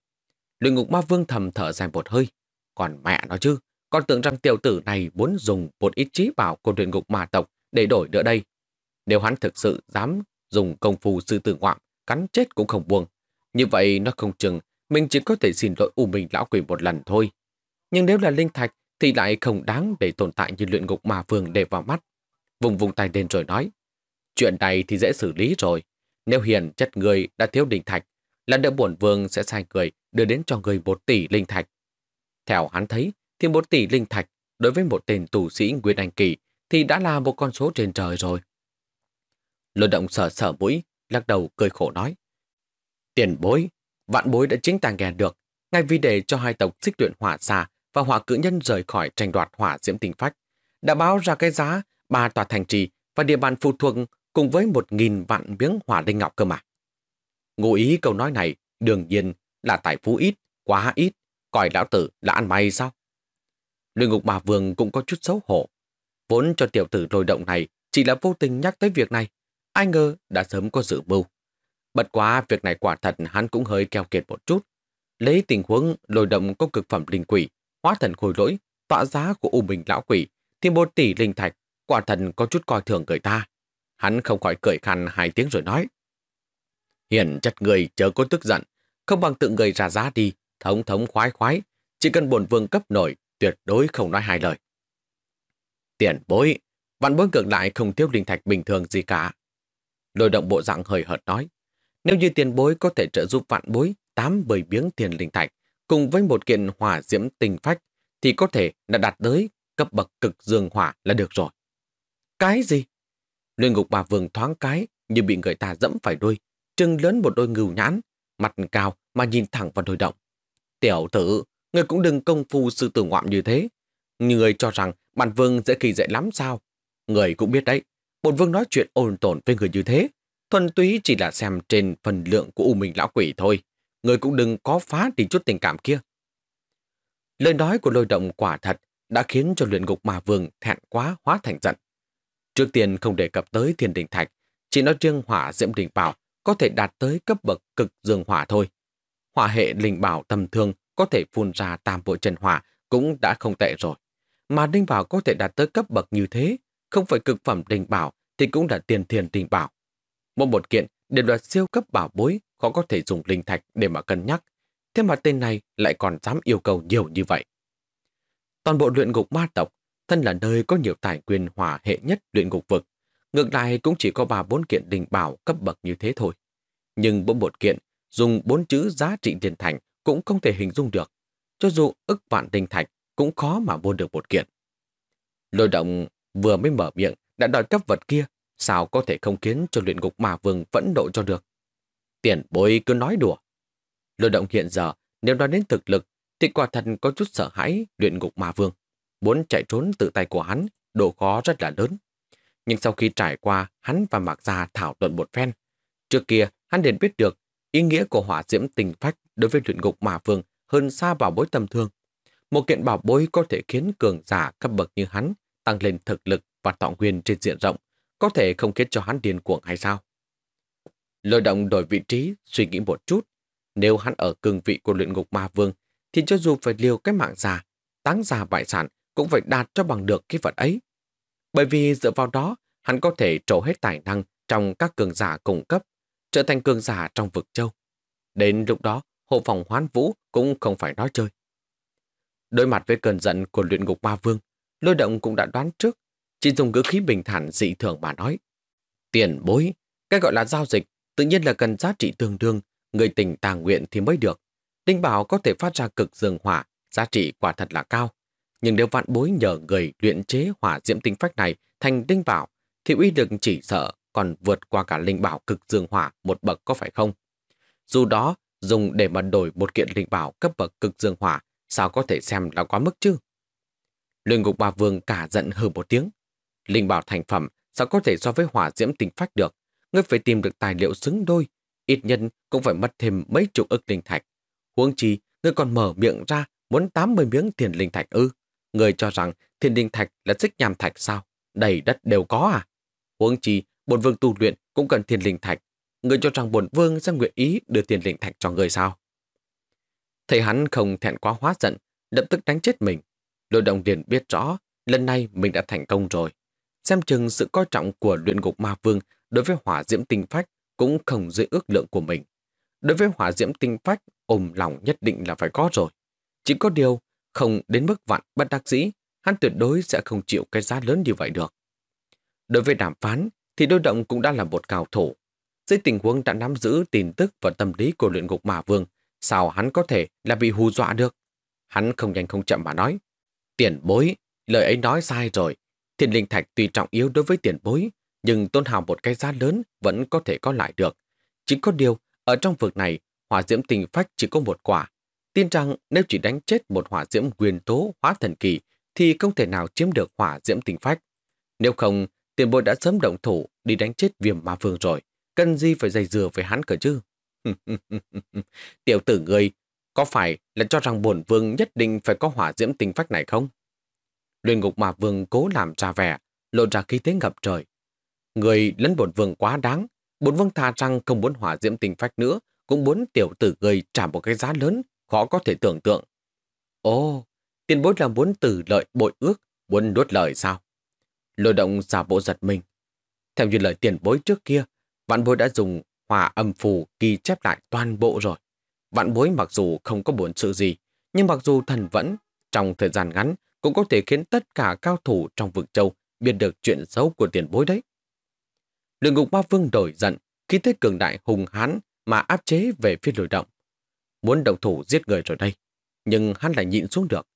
Luyện ngục ma vương thầm thở dài một hơi. Còn mẹ nó chứ, con tưởng rằng tiểu tử này muốn dùng một ít trí bảo của luyện ngục ma tộc để đổi nữa đây. Nếu hắn thực sự dám dùng công phu sư tử ngoạm, cắn chết cũng không buông. Như vậy nó không chừng, mình chỉ có thể xin lỗi u mình lão quỷ một lần thôi. Nhưng nếu là linh thạch thì lại không đáng để tồn tại như luyện ngục mà vương để vào mắt. Vùng vùng tay lên rồi nói, chuyện này thì dễ xử lý rồi. Nếu hiền chất người đã thiếu linh thạch, là nữa bổn vương sẽ sai người đưa đến cho người một tỷ linh thạch. Theo hắn thấy, thì một tỷ linh thạch đối với một tên tù sĩ Nguyên Anh Kỳ thì đã là một con số trên trời rồi. Lôi động sở sở mũi, lắc đầu cười khổ nói. Tiền bối, vạn bối đã chính tàng nghe được, ngay vì để cho hai tộc xích luyện hỏa xa và họa cự nhân rời khỏi tranh đoạt hỏa diễm tinh phách, đã báo ra cái giá ba tòa thành trì và địa bàn phụ thuộc cùng với một nghìn vạn miếng hỏa linh ngọc cơ mà. Ngụ ý câu nói này đương nhiên là tài phú ít, quá ít, coi lão tử là ăn may sao? Luyện ngục bà Vương cũng có chút xấu hổ. Vốn cho tiểu tử lôi động này chỉ là vô tình nhắc tới việc này, ai ngờ đã sớm có dự mưu. Bật quá việc này quả thật hắn cũng hơi keo kiệt một chút. Lấy tình huống lôi động có cực phẩm linh quỷ, hóa thần khôi lỗi, tọa giá của U Minh Lão Quỷ, thì một tỷ linh thạch, quả thần có chút coi thường người ta. Hắn không khỏi cười khăn hai tiếng rồi nói. Hiển chất người chờ có tức giận, không bằng tự người ra giá đi, thống thống khoái khoái, chỉ cần bổn vương cấp nổi, tuyệt đối không nói hai lời. Tiền bối, vạn bối ngược lại không thiếu linh thạch bình thường gì cả. Lôi động bộ dạng hời hợt nói, nếu như tiền bối có thể trợ giúp vạn bối tám bầy biếng tiền linh thạch, cùng với một kiện hỏa diễm tinh phách thì có thể đã đạt tới cấp bậc cực dương hỏa là được rồi. Cái gì? Luyện ngục bà vương thoáng cái như bị người ta dẫm phải đuôi, trưng lớn một đôi ngưu nhãn, mặt cao mà nhìn thẳng vào đôi động. Tiểu tử, người cũng đừng công phu sư tử ngoạm như thế. Người cho rằng bản vương dễ kỳ dễ lắm sao? Người cũng biết đấy, bổn vương nói chuyện ồn tồn với người như thế, thuần túy chỉ là xem trên phần lượng của u minh lão quỷ thôi người cũng đừng có phá đi chút tình cảm kia. Lời nói của lôi động quả thật đã khiến cho luyện ngục mà vương thẹn quá hóa thành giận. Trước tiên không đề cập tới thiên đình thạch, chỉ nói riêng hỏa diễm đình bảo có thể đạt tới cấp bậc cực dương hỏa thôi. Hỏa hệ linh bảo tầm thương có thể phun ra tam bộ chân hỏa cũng đã không tệ rồi. Mà linh bảo có thể đạt tới cấp bậc như thế, không phải cực phẩm đình bảo thì cũng là tiền thiền đình bảo. Một một kiện đều là siêu cấp bảo bối khó có thể dùng linh thạch để mà cân nhắc. Thế mà tên này lại còn dám yêu cầu nhiều như vậy. Toàn bộ luyện ngục ma tộc, thân là nơi có nhiều tài nguyên hòa hệ nhất luyện ngục vực. Ngược lại cũng chỉ có ba bốn kiện đình bảo cấp bậc như thế thôi. Nhưng mỗi một kiện, dùng bốn chữ giá trị tiền thành cũng không thể hình dung được. Cho dù ức vạn đình thạch cũng khó mà mua được một kiện. Lôi động vừa mới mở miệng đã đòi cấp vật kia, sao có thể không khiến cho luyện ngục mà vương vẫn độ cho được tiền bối cứ nói đùa. Lôi động hiện giờ, nếu nói đến thực lực, thì quả thật có chút sợ hãi luyện ngục ma vương. Muốn chạy trốn từ tay của hắn, độ khó rất là lớn. Nhưng sau khi trải qua, hắn và Mạc Gia thảo luận một phen. Trước kia, hắn liền biết được ý nghĩa của hỏa diễm tình phách đối với luyện ngục ma vương hơn xa bảo bối tâm thương. Một kiện bảo bối có thể khiến cường giả cấp bậc như hắn tăng lên thực lực và tọa nguyên trên diện rộng, có thể không khiến cho hắn điên cuồng hay sao? Lôi động đổi vị trí, suy nghĩ một chút. Nếu hắn ở cương vị của luyện ngục ma vương, thì cho dù phải liều cái mạng già, táng già bại sản cũng phải đạt cho bằng được cái vật ấy. Bởi vì dựa vào đó, hắn có thể trổ hết tài năng trong các cường giả cung cấp, trở thành cường giả trong vực châu. Đến lúc đó, hộ phòng hoán vũ cũng không phải nói chơi. Đối mặt với cơn giận của luyện ngục ma vương, lôi động cũng đã đoán trước, chỉ dùng ngữ khí bình thản dị thường mà nói. Tiền bối, cái gọi là giao dịch tự nhiên là cần giá trị tương đương, người tình tàng nguyện thì mới được. Linh bảo có thể phát ra cực dương hỏa, giá trị quả thật là cao. Nhưng nếu vạn bối nhờ người luyện chế hỏa diễm tinh phách này thành linh bảo, thì uy lực chỉ sợ còn vượt qua cả linh bảo cực dương hỏa một bậc có phải không? Dù đó, dùng để mà đổi một kiện linh bảo cấp bậc cực dương hỏa, sao có thể xem là quá mức chứ? Luyện ngục bà vương cả giận hừ một tiếng. Linh bảo thành phẩm sao có thể so với hỏa diễm tinh phách được? ngươi phải tìm được tài liệu xứng đôi, ít nhất cũng phải mất thêm mấy chục ức linh thạch. Huống chi, ngươi còn mở miệng ra muốn 80 miếng tiền linh thạch ư. Ngươi cho rằng thiên linh thạch là xích nham thạch sao? Đầy đất đều có à? Huống chi, bổn vương tu luyện cũng cần thiên linh thạch. Ngươi cho rằng bổn vương sẽ nguyện ý đưa tiền linh thạch cho ngươi sao? Thầy hắn không thẹn quá hóa giận, lập tức đánh chết mình. Lôi đồng liền biết rõ, lần này mình đã thành công rồi. Xem chừng sự coi trọng của luyện ngục ma vương đối với hỏa diễm tinh phách cũng không dưới ước lượng của mình. Đối với hỏa diễm tinh phách, ôm lòng nhất định là phải có rồi. Chỉ có điều, không đến mức vạn bất đắc dĩ, hắn tuyệt đối sẽ không chịu cái giá lớn như vậy được. Đối với đàm phán, thì đôi động cũng đã là một cao thủ. Dưới tình huống đã nắm giữ tin tức và tâm lý của luyện ngục mà vương, sao hắn có thể là bị hù dọa được? Hắn không nhanh không chậm mà nói. Tiền bối, lời ấy nói sai rồi. Thiên linh thạch tuy trọng yếu đối với tiền bối, nhưng tôn hào một cái giá lớn vẫn có thể có lại được. Chỉ có điều, ở trong vực này, hỏa diễm tình phách chỉ có một quả. Tin rằng nếu chỉ đánh chết một hỏa diễm nguyên tố hóa thần kỳ thì không thể nào chiếm được hỏa diễm tình phách. Nếu không, tiền bối đã sớm động thủ đi đánh chết viêm ma vương rồi. Cần gì phải dày dừa với hắn cờ chứ? Tiểu tử người, có phải là cho rằng bổn vương nhất định phải có hỏa diễm tình phách này không? Luyện ngục mà vương cố làm ra vẻ, lộ ra khí thế ngập trời, Người lấn bột vương quá đáng, bột vương thà rằng không muốn hỏa diễm tình phách nữa, cũng muốn tiểu tử gây trả một cái giá lớn, khó có thể tưởng tượng. Ồ, tiền bối là muốn từ lợi bội ước, muốn nuốt lời sao? Lôi động giả bộ giật mình. Theo như lời tiền bối trước kia, vạn bối đã dùng hòa âm phù ghi chép lại toàn bộ rồi. Vạn bối mặc dù không có buồn sự gì, nhưng mặc dù thần vẫn, trong thời gian ngắn, cũng có thể khiến tất cả cao thủ trong vực châu biết được chuyện xấu của tiền bối đấy. Luyện ngục ba vương đổi giận, khi thế cường đại hùng hán mà áp chế về phía lôi động. Muốn động thủ giết người rồi đây, nhưng hắn lại nhịn xuống được.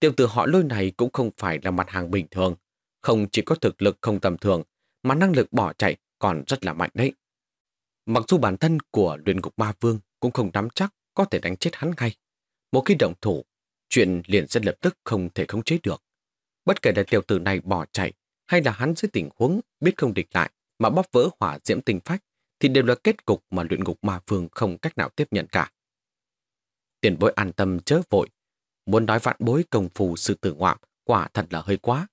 Tiểu tử họ lôi này cũng không phải là mặt hàng bình thường, không chỉ có thực lực không tầm thường, mà năng lực bỏ chạy còn rất là mạnh đấy. Mặc dù bản thân của luyện ngục ba vương cũng không nắm chắc có thể đánh chết hắn ngay. Một khi động thủ, chuyện liền sẽ lập tức không thể khống chế được. Bất kể là tiểu tử này bỏ chạy hay là hắn dưới tình huống biết không địch lại mà bóp vỡ hỏa diễm tinh phách thì đều là kết cục mà luyện ngục ma phương không cách nào tiếp nhận cả. Tiền bối an tâm chớ vội, muốn nói vạn bối công phu sự tử ngoạm quả thật là hơi quá.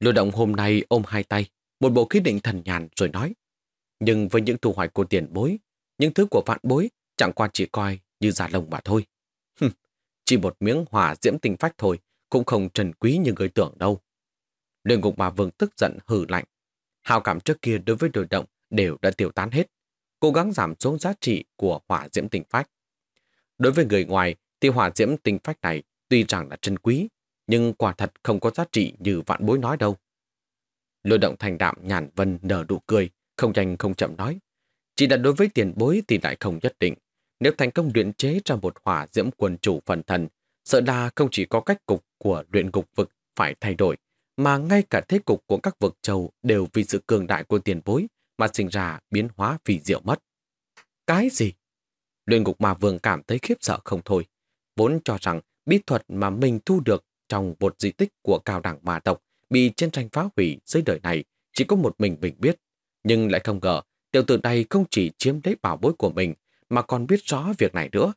Lưu động hôm nay ôm hai tay, một bộ khí định thần nhàn rồi nói. Nhưng với những thu hoạch của tiền bối, những thứ của vạn bối chẳng qua chỉ coi như giả lồng mà thôi. chỉ một miếng hỏa diễm tinh phách thôi, cũng không trần quý như người tưởng đâu. Luyện ngục bà vương tức giận hử lạnh, hào cảm trước kia đối với đồi động đều đã tiêu tán hết, cố gắng giảm xuống giá trị của hỏa diễm tinh phách. Đối với người ngoài, thì hỏa diễm tinh phách này tuy rằng là trân quý, nhưng quả thật không có giá trị như vạn bối nói đâu. Lôi động thành đạm nhàn vân nở nụ cười, không nhanh không chậm nói. Chỉ là đối với tiền bối thì lại không nhất định. Nếu thành công luyện chế ra một hỏa diễm quần chủ phần thần, sợ đa không chỉ có cách cục của luyện cục vực phải thay đổi, mà ngay cả thế cục của các vực châu đều vì sự cường đại của tiền bối mà sinh ra biến hóa vì diệu mất. Cái gì? Luyện ngục mà vương cảm thấy khiếp sợ không thôi, vốn cho rằng bí thuật mà mình thu được trong một di tích của cao đẳng mà tộc bị chiến tranh phá hủy dưới đời này chỉ có một mình mình biết, nhưng lại không ngờ tiểu tử này không chỉ chiếm lấy bảo bối của mình mà còn biết rõ việc này nữa.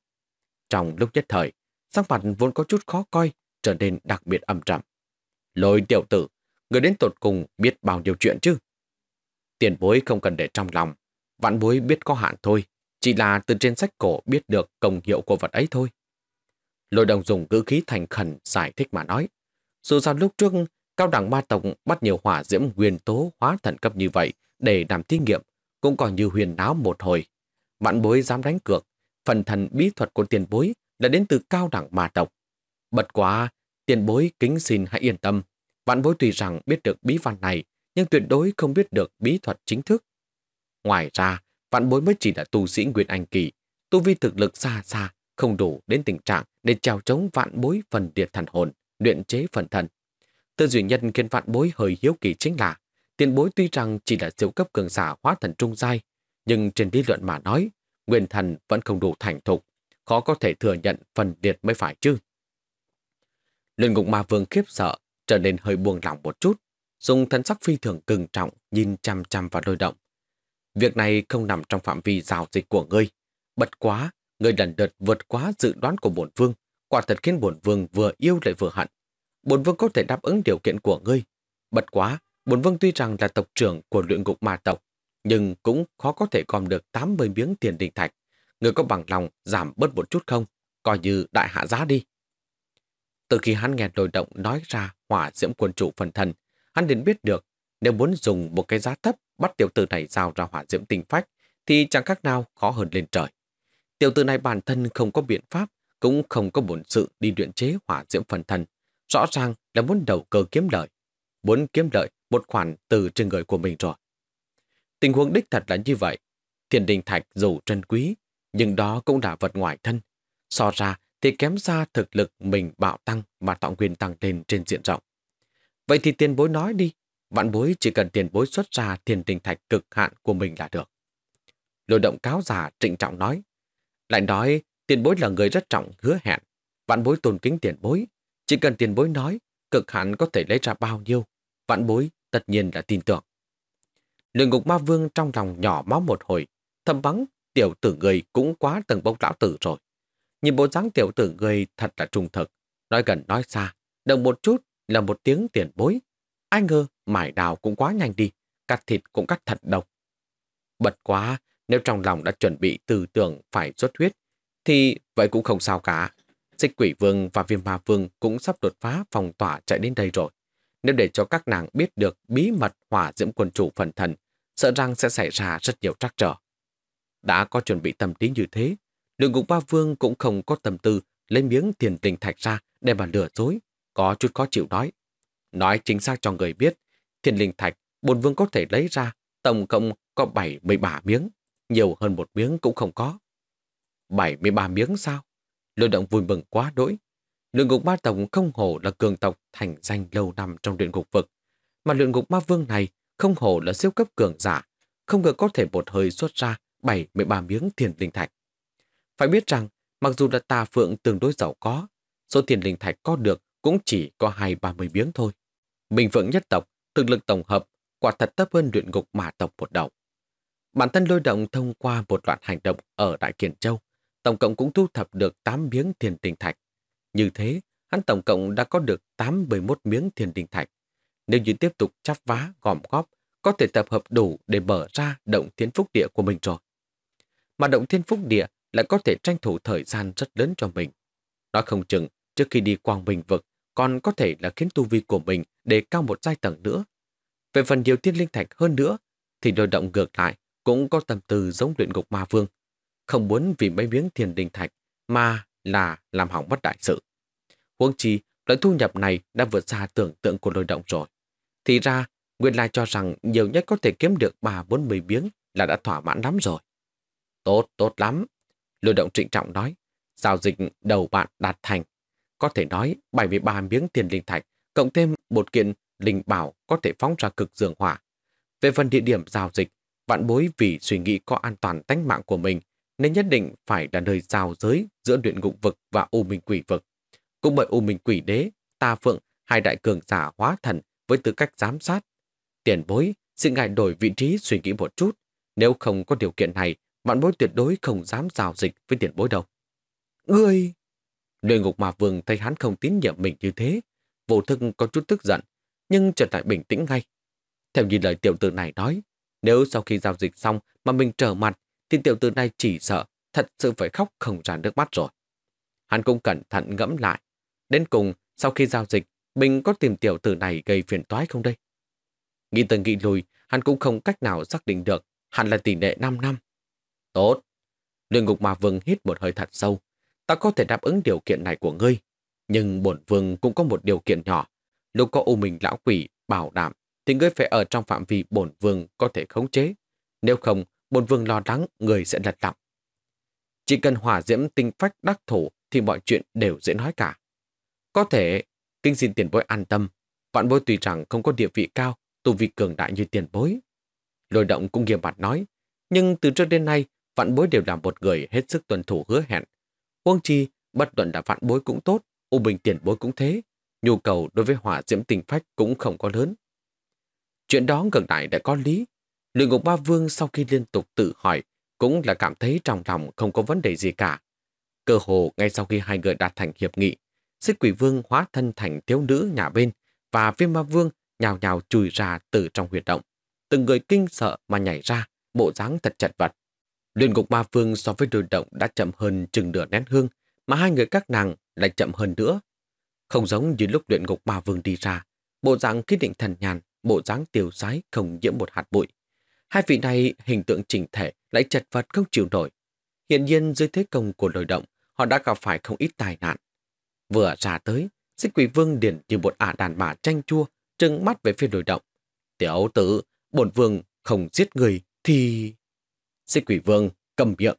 Trong lúc nhất thời, sắc mặt vốn có chút khó coi trở nên đặc biệt âm trầm. Lôi tiểu tử, người đến tột cùng biết bao nhiêu chuyện chứ. Tiền bối không cần để trong lòng, vạn bối biết có hạn thôi, chỉ là từ trên sách cổ biết được công hiệu của vật ấy thôi. Lôi đồng dùng ngữ khí thành khẩn giải thích mà nói. Dù sao lúc trước, cao đẳng ma tộc bắt nhiều hỏa diễm nguyên tố hóa thần cấp như vậy để làm thí nghiệm, cũng còn như huyền náo một hồi. Vạn bối dám đánh cược, phần thần bí thuật của tiền bối là đến từ cao đẳng ma tộc. Bật quá, tiền bối kính xin hãy yên tâm. Vạn bối tùy rằng biết được bí văn này, nhưng tuyệt đối không biết được bí thuật chính thức. Ngoài ra, vạn bối mới chỉ là tu sĩ Nguyên Anh Kỳ, tu vi thực lực xa xa, không đủ đến tình trạng để trèo chống vạn bối phần điệt thần hồn, luyện chế phần thần. Tư duy nhân khiến vạn bối hơi hiếu kỳ chính là, tiền bối tuy rằng chỉ là siêu cấp cường giả hóa thần trung giai, nhưng trên lý luận mà nói, nguyên thần vẫn không đủ thành thục, khó có thể thừa nhận phần điệt mới phải chứ. Luyện ngục ma vương khiếp sợ, trở nên hơi buông lỏng một chút, dùng thần sắc phi thường cưng trọng nhìn chăm chăm vào lôi động. Việc này không nằm trong phạm vi giao dịch của ngươi. Bật quá, ngươi lần lượt vượt quá dự đoán của bổn vương, quả thật khiến bổn vương vừa yêu lại vừa hận. Bổn vương có thể đáp ứng điều kiện của ngươi. Bật quá, bổn vương tuy rằng là tộc trưởng của luyện ngục ma tộc, nhưng cũng khó có thể gom được 80 miếng tiền đình thạch. Ngươi có bằng lòng giảm bớt một chút không? Coi như đại hạ giá đi. Từ khi hắn nghe đồi động nói ra hỏa diễm quân chủ phần thân hắn liền biết được nếu muốn dùng một cái giá thấp bắt tiểu tử này giao ra hỏa diễm tinh phách thì chẳng khác nào khó hơn lên trời. Tiểu tử này bản thân không có biện pháp, cũng không có bổn sự đi luyện chế hỏa diễm phần thân Rõ ràng là muốn đầu cơ kiếm lợi, muốn kiếm lợi một khoản từ trên người của mình rồi. Tình huống đích thật là như vậy. Thiền đình thạch dù trân quý, nhưng đó cũng đã vật ngoài thân. So ra thì kém xa thực lực mình bạo tăng và tạo quyền tăng lên trên diện rộng. Vậy thì tiền bối nói đi, vạn bối chỉ cần tiền bối xuất ra tiền tình thạch cực hạn của mình là được. Lôi động cáo giả trịnh trọng nói, lại nói tiền bối là người rất trọng hứa hẹn, vạn bối tôn kính tiền bối, chỉ cần tiền bối nói cực hạn có thể lấy ra bao nhiêu, vạn bối tất nhiên là tin tưởng. Luyện ngục ma vương trong lòng nhỏ máu một hồi, thầm bắn tiểu tử người cũng quá tầng bốc lão tử rồi. Nhìn bộ dáng tiểu tử người thật là trung thực. Nói gần nói xa, đồng một chút là một tiếng tiền bối. Ai ngờ mải đào cũng quá nhanh đi, cắt thịt cũng cắt thật độc. Bật quá, nếu trong lòng đã chuẩn bị tư tưởng phải xuất huyết, thì vậy cũng không sao cả. Dịch quỷ vương và viêm ma vương cũng sắp đột phá phòng tỏa chạy đến đây rồi. Nếu để cho các nàng biết được bí mật hỏa diễm quân chủ phần thần, sợ rằng sẽ xảy ra rất nhiều trắc trở. Đã có chuẩn bị tâm lý như thế, Luyện ngục ba vương cũng không có tâm tư lấy miếng tiền tình thạch ra để mà lừa dối, có chút khó chịu nói. Nói chính xác cho người biết, thiền linh thạch bồn vương có thể lấy ra tổng cộng có 73 miếng, nhiều hơn một miếng cũng không có. 73 miếng sao? Lôi động vui mừng quá đỗi. Luyện ngục ba tổng không hổ là cường tộc thành danh lâu năm trong luyện ngục vực. Mà luyện ngục ba vương này không hổ là siêu cấp cường giả, không ngờ có thể một hơi xuất ra 73 miếng thiền linh thạch. Phải biết rằng, mặc dù là tà phượng tương đối giàu có, số tiền linh thạch có được cũng chỉ có hai ba mươi miếng thôi. Bình phượng nhất tộc, thực lực tổng hợp, quả thật thấp hơn luyện ngục mà tộc một đầu. Bản thân lôi động thông qua một loạt hành động ở Đại kiền Châu, tổng cộng cũng thu thập được 8 miếng thiền tinh thạch. Như thế, hắn tổng cộng đã có được 81 miếng thiền tinh thạch. Nếu như tiếp tục chắp vá, gom góp, có thể tập hợp đủ để mở ra động thiên phúc địa của mình rồi. Mà động thiên phúc địa lại có thể tranh thủ thời gian rất lớn cho mình. Nói không chừng, trước khi đi quang bình vực, còn có thể là khiến tu vi của mình đề cao một giai tầng nữa. Về phần nhiều tiên linh thạch hơn nữa, thì lôi động ngược lại cũng có tầm từ giống luyện ngục ma vương, không muốn vì mấy miếng thiền đình thạch mà là làm hỏng bất đại sự. Huống chi, lợi thu nhập này đã vượt xa tưởng tượng của lôi động rồi. Thì ra, Nguyên Lai cho rằng nhiều nhất có thể kiếm được 3-40 miếng là đã thỏa mãn lắm rồi. Tốt, tốt lắm. Lưu động trịnh trọng nói, giao dịch đầu bạn đạt thành. Có thể nói 73 miếng tiền linh thạch, cộng thêm một kiện linh bảo có thể phóng ra cực dường hỏa. Về phần địa điểm giao dịch, vạn bối vì suy nghĩ có an toàn tánh mạng của mình, nên nhất định phải là nơi giao giới giữa luyện ngục vực và u minh quỷ vực. Cũng bởi u minh quỷ đế, ta phượng, hai đại cường giả hóa thần với tư cách giám sát. Tiền bối, xin ngài đổi vị trí suy nghĩ một chút. Nếu không có điều kiện này, vạn bối tuyệt đối không dám giao dịch với tiền bối đâu. Ngươi! Luyện ngục mà vương thấy hắn không tín nhiệm mình như thế, vô thức có chút tức giận, nhưng trở lại bình tĩnh ngay. Theo như lời tiểu tử này nói, nếu sau khi giao dịch xong mà mình trở mặt, thì tiểu tử này chỉ sợ, thật sự phải khóc không ra nước mắt rồi. Hắn cũng cẩn thận ngẫm lại. Đến cùng, sau khi giao dịch, mình có tìm tiểu tử này gây phiền toái không đây? Nghĩ từng nghĩ lùi, hắn cũng không cách nào xác định được, hắn là tỷ lệ 5 năm, Tốt. Lương Ngục Ma Vương hít một hơi thật sâu. Ta có thể đáp ứng điều kiện này của ngươi. Nhưng bổn vương cũng có một điều kiện nhỏ. Lúc có u mình lão quỷ bảo đảm thì ngươi phải ở trong phạm vi bổn vương có thể khống chế. Nếu không, bổn vương lo lắng người sẽ lật lọng. Chỉ cần hỏa diễm tinh phách đắc thổ thì mọi chuyện đều dễ nói cả. Có thể, kinh xin tiền bối an tâm, vạn bối tùy rằng không có địa vị cao, tu vị cường đại như tiền bối. Lôi động cũng nghiêm mặt nói, nhưng từ trước đến nay, vạn bối đều là một người hết sức tuân thủ hứa hẹn. quang chi, bất luận là vạn bối cũng tốt, u bình tiền bối cũng thế, nhu cầu đối với hỏa diễm tình phách cũng không có lớn. Chuyện đó gần lại đã có lý. Luyện ngục ba vương sau khi liên tục tự hỏi, cũng là cảm thấy trong lòng không có vấn đề gì cả. Cơ hồ ngay sau khi hai người đạt thành hiệp nghị, xích quỷ vương hóa thân thành thiếu nữ nhà bên và viêm ma vương nhào nhào chùi ra từ trong huyệt động. Từng người kinh sợ mà nhảy ra, bộ dáng thật chật vật. Luyện ngục ba phương so với đối động đã chậm hơn chừng nửa nén hương, mà hai người các nàng lại chậm hơn nữa. Không giống như lúc luyện ngục ba vương đi ra, bộ dạng khí định thần nhàn, bộ dáng tiêu sái không nhiễm một hạt bụi. Hai vị này hình tượng chỉnh thể lại chật vật không chịu nổi. Hiện nhiên dưới thế công của lôi động, họ đã gặp phải không ít tai nạn. Vừa ra tới, xích quỷ vương điển như một ả đàn bà tranh chua, trừng mắt về phía lôi động. Tiểu tử, bổn vương không giết người thì... Xích quỷ vương cầm miệng.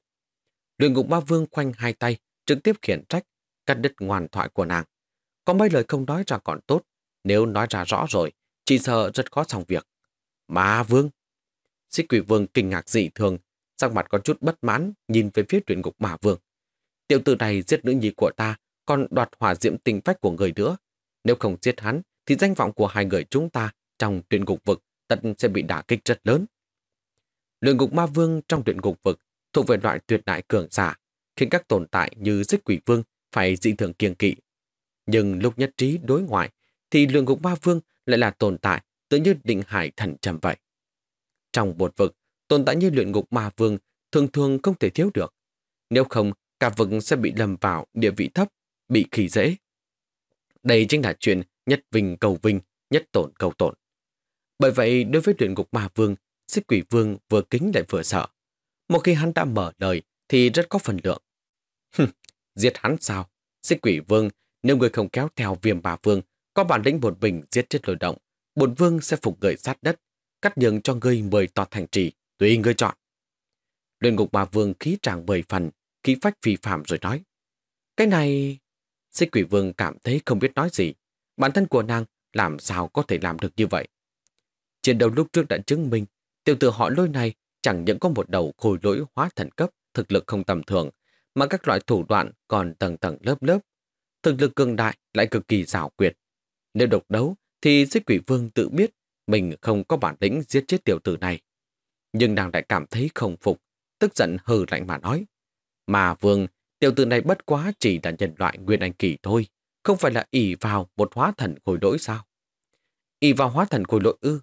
Luyện ngục ma vương khoanh hai tay, trực tiếp khiển trách, cắt đứt ngoan thoại của nàng. Có mấy lời không nói ra còn tốt, nếu nói ra rõ rồi, chỉ sợ rất khó xong việc. Ma vương! Xích quỷ vương kinh ngạc dị thường, sắc mặt có chút bất mãn nhìn về phía luyện ngục ma vương. Tiểu tử này giết nữ nhi của ta, còn đoạt hỏa diễm tình phách của người nữa. Nếu không giết hắn, thì danh vọng của hai người chúng ta trong tuyển ngục vực tận sẽ bị đả kích rất lớn. Luyện ngục ma vương trong luyện ngục vực thuộc về loại tuyệt đại cường giả, khiến các tồn tại như xích quỷ vương phải dị thường kiêng kỵ. Nhưng lúc nhất trí đối ngoại, thì luyện ngục ma vương lại là tồn tại tự như định hải thần trầm vậy. Trong bột vực, tồn tại như luyện ngục ma vương thường thường không thể thiếu được. Nếu không, cả vực sẽ bị lầm vào địa vị thấp, bị khỉ dễ. Đây chính là chuyện nhất vinh cầu vinh, nhất tổn cầu tổn. Bởi vậy, đối với luyện ngục ma vương, xích quỷ vương vừa kính lại vừa sợ. Một khi hắn đã mở lời thì rất có phần lượng. Hừm, giết hắn sao? Xích quỷ vương, nếu người không kéo theo viêm bà vương, có bản lĩnh một bình giết chết lôi động, bổn vương sẽ phục người sát đất, cắt nhường cho ngươi mười tòa thành trì, tùy ngươi chọn. Luyện ngục bà vương khí tràng mười phần, khí phách phi phạm rồi nói. Cái này... Xích quỷ vương cảm thấy không biết nói gì. Bản thân của nàng làm sao có thể làm được như vậy? Chiến đấu lúc trước đã chứng minh Tiểu tử họ lôi này chẳng những có một đầu khôi lỗi hóa thần cấp, thực lực không tầm thường, mà các loại thủ đoạn còn tầng tầng lớp lớp. Thực lực cường đại lại cực kỳ xảo quyệt. Nếu độc đấu thì giết quỷ vương tự biết mình không có bản lĩnh giết chết tiểu tử này. Nhưng nàng lại cảm thấy không phục, tức giận hừ lạnh mà nói. Mà vương, tiểu tử này bất quá chỉ là nhân loại nguyên anh kỳ thôi, không phải là ỷ vào một hóa thần khối lỗi sao? ỷ vào hóa thần khối lỗi ư,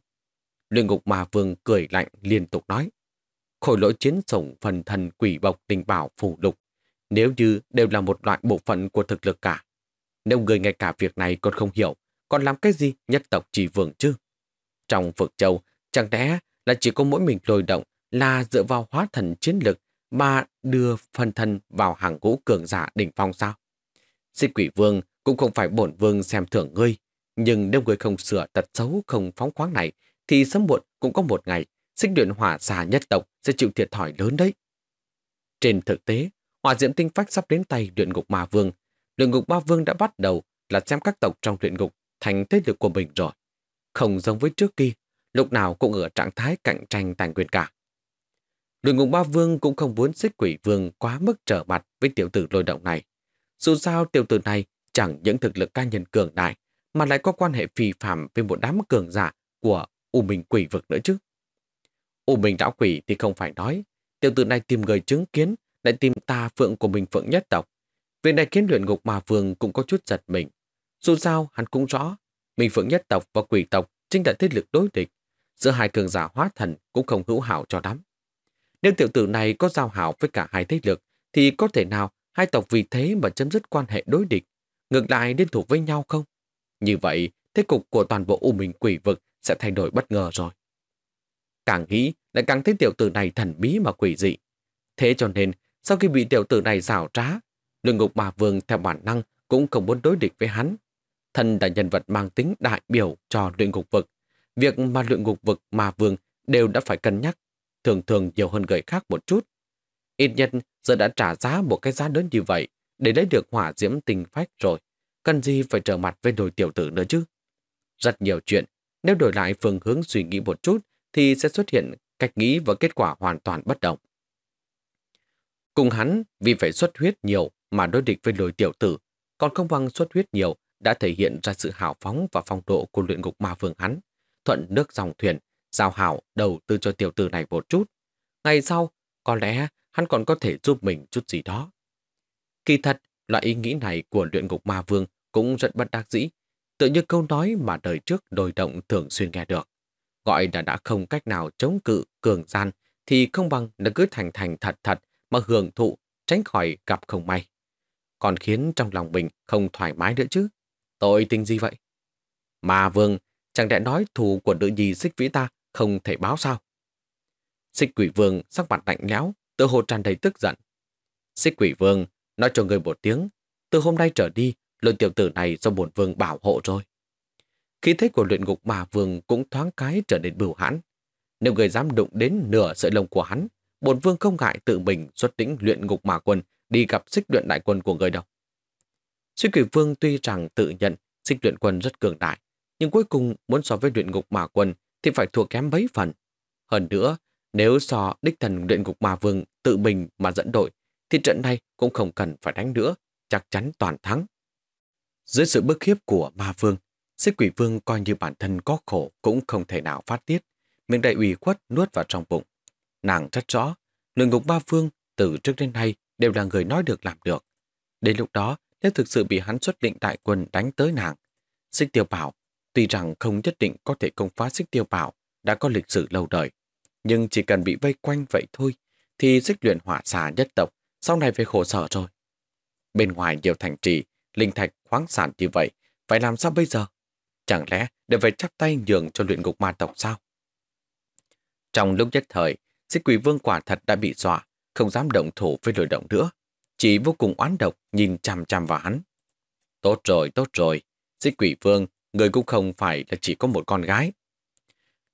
Luyện ngục mà vương cười lạnh liên tục nói. Khổ lỗi chiến sủng phần thần quỷ bọc tình bảo phủ lục Nếu như đều là một loại bộ phận của thực lực cả. Nếu người ngay cả việc này còn không hiểu, còn làm cái gì nhất tộc chỉ vương chứ? Trong phượng châu, chẳng lẽ là chỉ có mỗi mình lôi động là dựa vào hóa thần chiến lực mà đưa phần thân vào hàng ngũ cường giả đỉnh phong sao? Xích quỷ vương cũng không phải bổn vương xem thưởng ngươi, nhưng nếu ngươi không sửa tật xấu không phóng khoáng này thì sớm muộn cũng có một ngày xích luyện hỏa già nhất tộc sẽ chịu thiệt thòi lớn đấy. Trên thực tế, hỏa diễm tinh phách sắp đến tay luyện ngục ma vương. Luyện ngục ma vương đã bắt đầu là xem các tộc trong luyện ngục thành thế lực của mình rồi. Không giống với trước kia, lúc nào cũng ở trạng thái cạnh tranh tài quyền cả. Luyện ngục ma vương cũng không muốn xích quỷ vương quá mức trở mặt với tiểu tử lôi động này. Dù sao tiểu tử này chẳng những thực lực ca nhân cường đại, mà lại có quan hệ phi phạm với một đám cường giả của U Minh quỷ vực nữa chứ. U Minh lão quỷ thì không phải nói, tiểu tử này tìm người chứng kiến, lại tìm ta phượng của mình phượng nhất tộc. Việc này khiến luyện ngục mà vương cũng có chút giật mình. Dù sao hắn cũng rõ, mình phượng nhất tộc và quỷ tộc chính là thiết lực đối địch. Giữa hai cường giả hóa thần cũng không hữu hảo cho lắm. Nếu tiểu tử này có giao hảo với cả hai thế lực, thì có thể nào hai tộc vì thế mà chấm dứt quan hệ đối địch, ngược lại liên thủ với nhau không? Như vậy, thế cục của toàn bộ U Minh quỷ vực sẽ thay đổi bất ngờ rồi. Càng nghĩ lại càng thấy tiểu tử này thần bí mà quỷ dị. Thế cho nên, sau khi bị tiểu tử này xảo trá, luyện ngục bà vương theo bản năng cũng không muốn đối địch với hắn. Thân là nhân vật mang tính đại biểu cho luyện ngục vực. Việc mà luyện ngục vực mà vương đều đã phải cân nhắc, thường thường nhiều hơn người khác một chút. Ít nhân giờ đã trả giá một cái giá lớn như vậy để lấy được hỏa diễm tình phách rồi. Cần gì phải trở mặt với đôi tiểu tử nữa chứ? Rất nhiều chuyện nếu đổi lại phương hướng suy nghĩ một chút, thì sẽ xuất hiện cách nghĩ và kết quả hoàn toàn bất động. Cùng hắn, vì phải xuất huyết nhiều mà đối địch với lôi tiểu tử, còn không bằng xuất huyết nhiều đã thể hiện ra sự hào phóng và phong độ của luyện ngục ma vương hắn, thuận nước dòng thuyền, giao hảo đầu tư cho tiểu tử này một chút. Ngày sau, có lẽ hắn còn có thể giúp mình chút gì đó. Kỳ thật, loại ý nghĩ này của luyện ngục ma vương cũng rất bất đắc dĩ, Tự như câu nói mà đời trước đôi động thường xuyên nghe được. Gọi là đã không cách nào chống cự cường gian thì không bằng là cứ thành thành thật thật mà hưởng thụ tránh khỏi gặp không may. Còn khiến trong lòng mình không thoải mái nữa chứ. Tội tình gì vậy? Mà vương chẳng lẽ nói thù của nữ nhi xích vĩ ta không thể báo sao? Xích quỷ vương sắc mặt lạnh lẽo, tự hồ tràn đầy tức giận. Xích quỷ vương nói cho người một tiếng, từ hôm nay trở đi Lượng tiểu tử này do bổn vương bảo hộ rồi. khi thế của luyện ngục mà vương cũng thoáng cái trở nên bửu hãn. Nếu người dám đụng đến nửa sợi lông của hắn, bổn vương không ngại tự mình xuất lĩnh luyện ngục mà quân đi gặp xích luyện đại quân của người đâu. suy quỷ vương tuy rằng tự nhận xích luyện quân rất cường đại, nhưng cuối cùng muốn so với luyện ngục mà quân thì phải thua kém mấy phần. Hơn nữa, nếu so đích thần luyện ngục mà vương tự mình mà dẫn đội, thì trận này cũng không cần phải đánh nữa, chắc chắn toàn thắng. Dưới sự bức hiếp của ma vương, xích quỷ vương coi như bản thân có khổ cũng không thể nào phát tiết, miệng đại ủy khuất nuốt vào trong bụng. Nàng rất rõ, luyện ngục ma vương từ trước đến nay đều là người nói được làm được. Đến lúc đó, nếu thực sự bị hắn xuất định đại quân đánh tới nàng, xích tiêu bảo, tuy rằng không nhất định có thể công phá xích tiêu bảo, đã có lịch sử lâu đời, nhưng chỉ cần bị vây quanh vậy thôi, thì xích luyện hỏa xà nhất tộc sau này về khổ sở rồi. Bên ngoài nhiều thành trì linh thạch khoáng sản như vậy, phải làm sao bây giờ? Chẳng lẽ để phải chắp tay nhường cho luyện ngục ma tộc sao? Trong lúc nhất thời, sĩ quỷ vương quả thật đã bị dọa, không dám động thủ với lôi động nữa. Chỉ vô cùng oán độc nhìn chằm chằm vào hắn. Tốt rồi, tốt rồi. sĩ quỷ vương, người cũng không phải là chỉ có một con gái.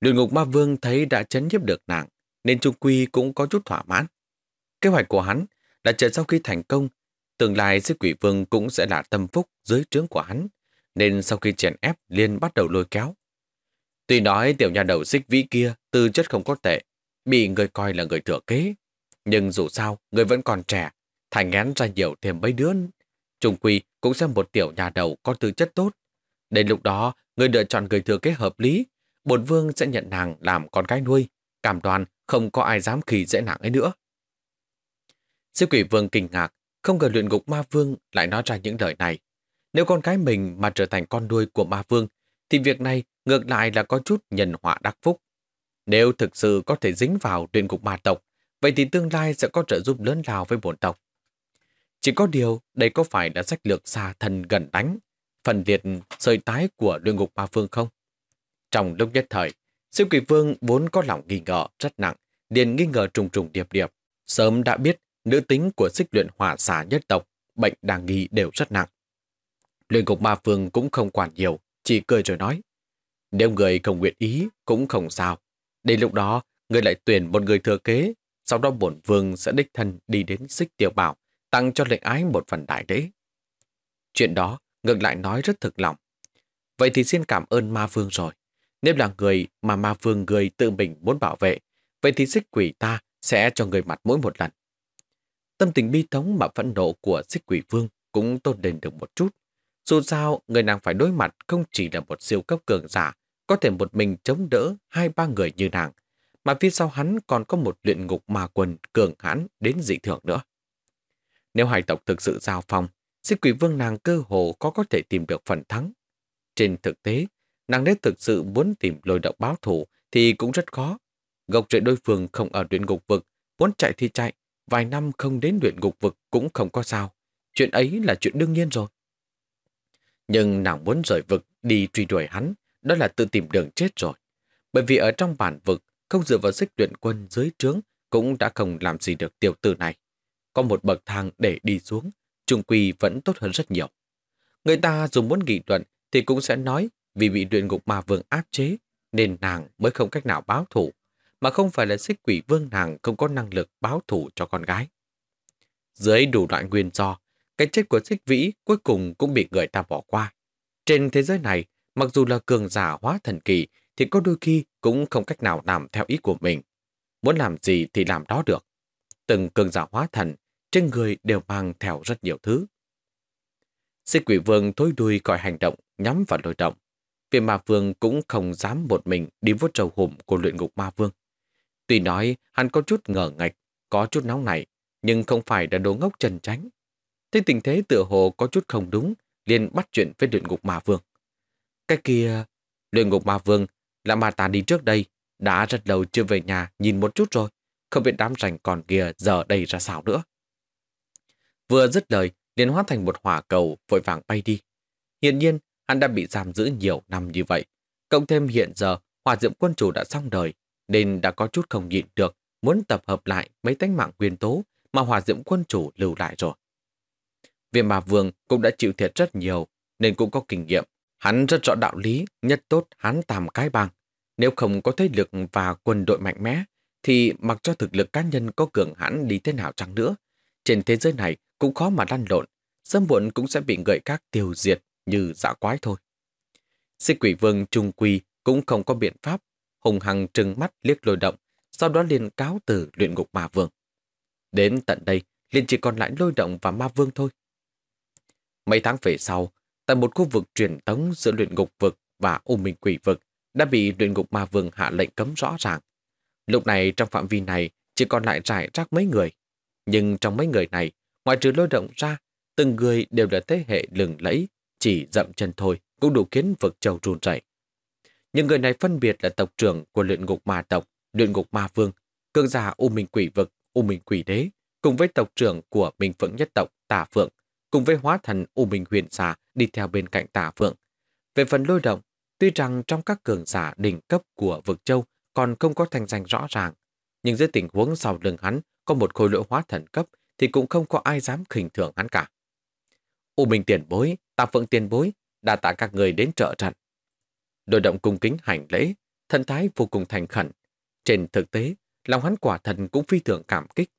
Luyện ngục ma vương thấy đã chấn nhiếp được nàng, nên Trung Quy cũng có chút thỏa mãn. Kế hoạch của hắn là chờ sau khi thành công Tương lai xích quỷ vương cũng sẽ là tâm phúc dưới trướng của hắn, nên sau khi chèn ép liền bắt đầu lôi kéo. Tuy nói tiểu nhà đầu xích vĩ kia tư chất không có tệ, bị người coi là người thừa kế, nhưng dù sao người vẫn còn trẻ, thành ngán ra nhiều thêm mấy đứa. Trung Quy cũng xem một tiểu nhà đầu có tư chất tốt. Đến lúc đó, người lựa chọn người thừa kế hợp lý, bổn vương sẽ nhận nàng làm con gái nuôi, cảm đoàn không có ai dám khi dễ nàng ấy nữa. Sư quỷ vương kinh ngạc, không ngờ luyện ngục ma vương lại nói ra những lời này. Nếu con cái mình mà trở thành con nuôi của ma vương, thì việc này ngược lại là có chút nhân họa đắc phúc. Nếu thực sự có thể dính vào luyện ngục ma tộc, vậy thì tương lai sẽ có trợ giúp lớn lao với bổn tộc. Chỉ có điều, đây có phải là sách lược xa thần gần đánh, phần liệt sợi tái của luyện ngục ma vương không? Trong lúc nhất thời, siêu kỳ vương vốn có lòng nghi ngờ rất nặng, liền nghi ngờ trùng trùng điệp điệp. Sớm đã biết nữ tính của xích luyện hỏa xà nhất tộc, bệnh đang nghi đều rất nặng. Luyện cục ma phương cũng không quản nhiều, chỉ cười rồi nói. Nếu người không nguyện ý, cũng không sao. Đến lúc đó, người lại tuyển một người thừa kế, sau đó bổn vương sẽ đích thân đi đến xích tiêu bảo, tăng cho lệnh ái một phần đại đế. Chuyện đó, ngược lại nói rất thực lòng. Vậy thì xin cảm ơn ma vương rồi. Nếu là người mà ma vương người tự mình muốn bảo vệ, vậy thì xích quỷ ta sẽ cho người mặt mỗi một lần. Tâm tình bi thống mà phẫn nộ của xích quỷ vương cũng tốt lên được một chút. Dù sao, người nàng phải đối mặt không chỉ là một siêu cấp cường giả, có thể một mình chống đỡ hai ba người như nàng, mà phía sau hắn còn có một luyện ngục mà quần cường hãn đến dị thường nữa. Nếu hải tộc thực sự giao phong, xích quỷ vương nàng cơ hồ có có thể tìm được phần thắng. Trên thực tế, nàng nếu thực sự muốn tìm lôi động báo thủ thì cũng rất khó. gọc rễ đối phương không ở luyện ngục vực, muốn chạy thì chạy, vài năm không đến luyện ngục vực cũng không có sao. Chuyện ấy là chuyện đương nhiên rồi. Nhưng nàng muốn rời vực đi truy đuổi hắn, đó là tự tìm đường chết rồi. Bởi vì ở trong bản vực, không dựa vào xích luyện quân dưới trướng cũng đã không làm gì được tiểu tử này. Có một bậc thang để đi xuống, trung quy vẫn tốt hơn rất nhiều. Người ta dù muốn nghị luận thì cũng sẽ nói vì bị luyện ngục ma vương áp chế, nên nàng mới không cách nào báo thủ mà không phải là xích quỷ vương nàng không có năng lực báo thủ cho con gái. Dưới đủ loại nguyên do, cái chết của xích vĩ cuối cùng cũng bị người ta bỏ qua. Trên thế giới này, mặc dù là cường giả hóa thần kỳ, thì có đôi khi cũng không cách nào làm theo ý của mình. Muốn làm gì thì làm đó được. Từng cường giả hóa thần, trên người đều mang theo rất nhiều thứ. Xích quỷ vương thối đuôi gọi hành động, nhắm vào lôi động. vì ma vương cũng không dám một mình đi vuốt trầu hùm của luyện ngục ma vương. Tuy nói hắn có chút ngờ ngạch, có chút nóng nảy, nhưng không phải là đồ ngốc trần tránh. Thấy tình thế tựa hồ có chút không đúng, liền bắt chuyện với luyện ngục ma vương. Cái kia, luyện ngục ma vương là mà ta đi trước đây, đã rất lâu chưa về nhà nhìn một chút rồi, không biết đám rành còn kia giờ đây ra sao nữa. Vừa dứt lời, liền hóa thành một hỏa cầu vội vàng bay đi. Hiện nhiên, hắn đã bị giam giữ nhiều năm như vậy. Cộng thêm hiện giờ, hòa diệm quân chủ đã xong đời, nên đã có chút không nhịn được, muốn tập hợp lại mấy tánh mạng nguyên tố mà hòa diễm quân chủ lưu lại rồi. Viêm bà vương cũng đã chịu thiệt rất nhiều, nên cũng có kinh nghiệm. Hắn rất rõ đạo lý, nhất tốt hắn tàm cái bằng. Nếu không có thế lực và quân đội mạnh mẽ, thì mặc cho thực lực cá nhân có cường hãn đi thế nào chẳng nữa, trên thế giới này cũng khó mà lăn lộn, sớm muộn cũng sẽ bị người các tiêu diệt như dã quái thôi. Xích quỷ vương trung quy cũng không có biện pháp hùng hằng trừng mắt liếc lôi động, sau đó liền cáo từ luyện ngục ma vương. Đến tận đây, liền chỉ còn lại lôi động và ma vương thôi. Mấy tháng về sau, tại một khu vực truyền tống giữa luyện ngục vực và u minh quỷ vực đã bị luyện ngục ma vương hạ lệnh cấm rõ ràng. Lúc này trong phạm vi này chỉ còn lại trải rác mấy người. Nhưng trong mấy người này, ngoài trừ lôi động ra, từng người đều là thế hệ lừng lẫy, chỉ dậm chân thôi cũng đủ khiến vực châu run rẩy. Những người này phân biệt là tộc trưởng của luyện ngục ma tộc, luyện ngục ma vương, cường giả U Minh Quỷ Vực, U Minh Quỷ Đế, cùng với tộc trưởng của Minh Phượng Nhất Tộc, Tả Phượng, cùng với hóa thần U Minh Huyền Xà đi theo bên cạnh Tả Phượng. Về phần lôi động, tuy rằng trong các cường giả đỉnh cấp của vực châu còn không có thành danh rõ ràng, nhưng dưới tình huống sau lưng hắn có một khối lỗi hóa thần cấp thì cũng không có ai dám khinh thường hắn cả. U Minh tiền bối, Tả Phượng tiền bối, đã tạ các người đến trợ trận. Đội động cung kính hành lễ, thân thái vô cùng thành khẩn. Trên thực tế, lòng hắn quả thần cũng phi thường cảm kích.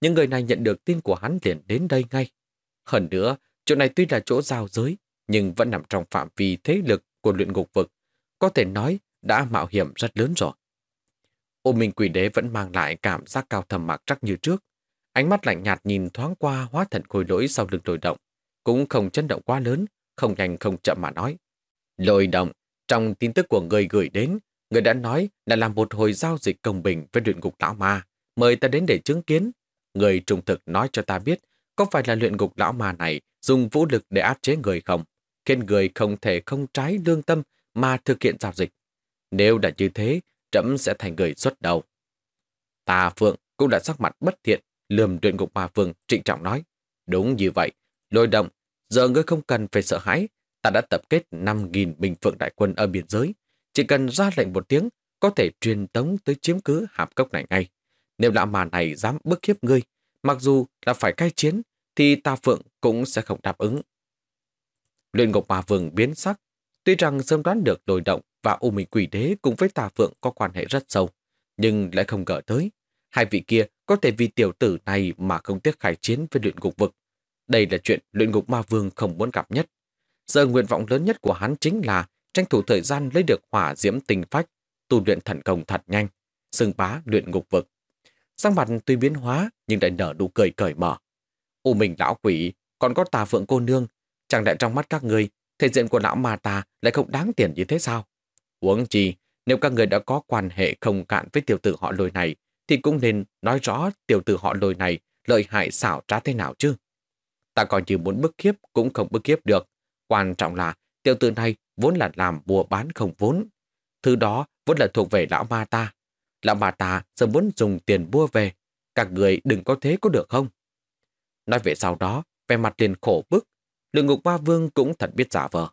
Những người này nhận được tin của hắn liền đến đây ngay. Hơn nữa, chỗ này tuy là chỗ giao giới, nhưng vẫn nằm trong phạm vi thế lực của luyện ngục vực. Có thể nói đã mạo hiểm rất lớn rồi. Ô Minh Quỷ Đế vẫn mang lại cảm giác cao thầm mạc trắc như trước. Ánh mắt lạnh nhạt nhìn thoáng qua hóa thần khôi lỗi sau lưng đồi động. Cũng không chấn động quá lớn, không nhanh không chậm mà nói. lồi động, trong tin tức của người gửi đến, người đã nói đã làm một hồi giao dịch công bình với luyện ngục lão ma, mời ta đến để chứng kiến. Người trung thực nói cho ta biết có phải là luyện ngục lão ma này dùng vũ lực để áp chế người không, khiến người không thể không trái lương tâm mà thực hiện giao dịch. Nếu đã như thế, trẫm sẽ thành người xuất đầu. ta Phượng cũng đã sắc mặt bất thiện, lườm luyện ngục ma vương trịnh trọng nói. Đúng như vậy, lôi động, giờ ngươi không cần phải sợ hãi, ta đã tập kết 5.000 bình phượng đại quân ở biên giới. Chỉ cần ra lệnh một tiếng, có thể truyền tống tới chiếm cứ hạp cốc này ngay. Nếu lạ mà này dám bức hiếp ngươi, mặc dù là phải cai chiến, thì ta phượng cũng sẽ không đáp ứng. Luyện ngục ma vương biến sắc, tuy rằng sớm đoán được đồi động và U Minh Quỷ Đế cùng với ta Phượng có quan hệ rất sâu, nhưng lại không ngờ tới. Hai vị kia có thể vì tiểu tử này mà không tiếc khai chiến với luyện ngục vực. Đây là chuyện luyện ngục ma vương không muốn gặp nhất. Giờ nguyện vọng lớn nhất của hắn chính là tranh thủ thời gian lấy được hỏa diễm tình phách, tu luyện thần công thật nhanh, xưng bá luyện ngục vực. Sang mặt tuy biến hóa nhưng lại nở đủ cười cởi mở. U mình lão quỷ, còn có tà phượng cô nương, chẳng lẽ trong mắt các người, thể diện của lão mà ta lại không đáng tiền như thế sao? Uống chi, nếu các người đã có quan hệ không cạn với tiểu tử họ lôi này, thì cũng nên nói rõ tiểu tử họ lôi này lợi hại xảo trá thế nào chứ. Ta còn chỉ muốn bức khiếp cũng không bức khiếp được, Quan trọng là tiểu tử này vốn là làm mua bán không vốn. Thứ đó vốn là thuộc về lão ma ta. Lão ma ta sớm muốn dùng tiền mua về. Các người đừng có thế có được không? Nói về sau đó, về mặt liền khổ bức, lượng ngục ma vương cũng thật biết giả vờ.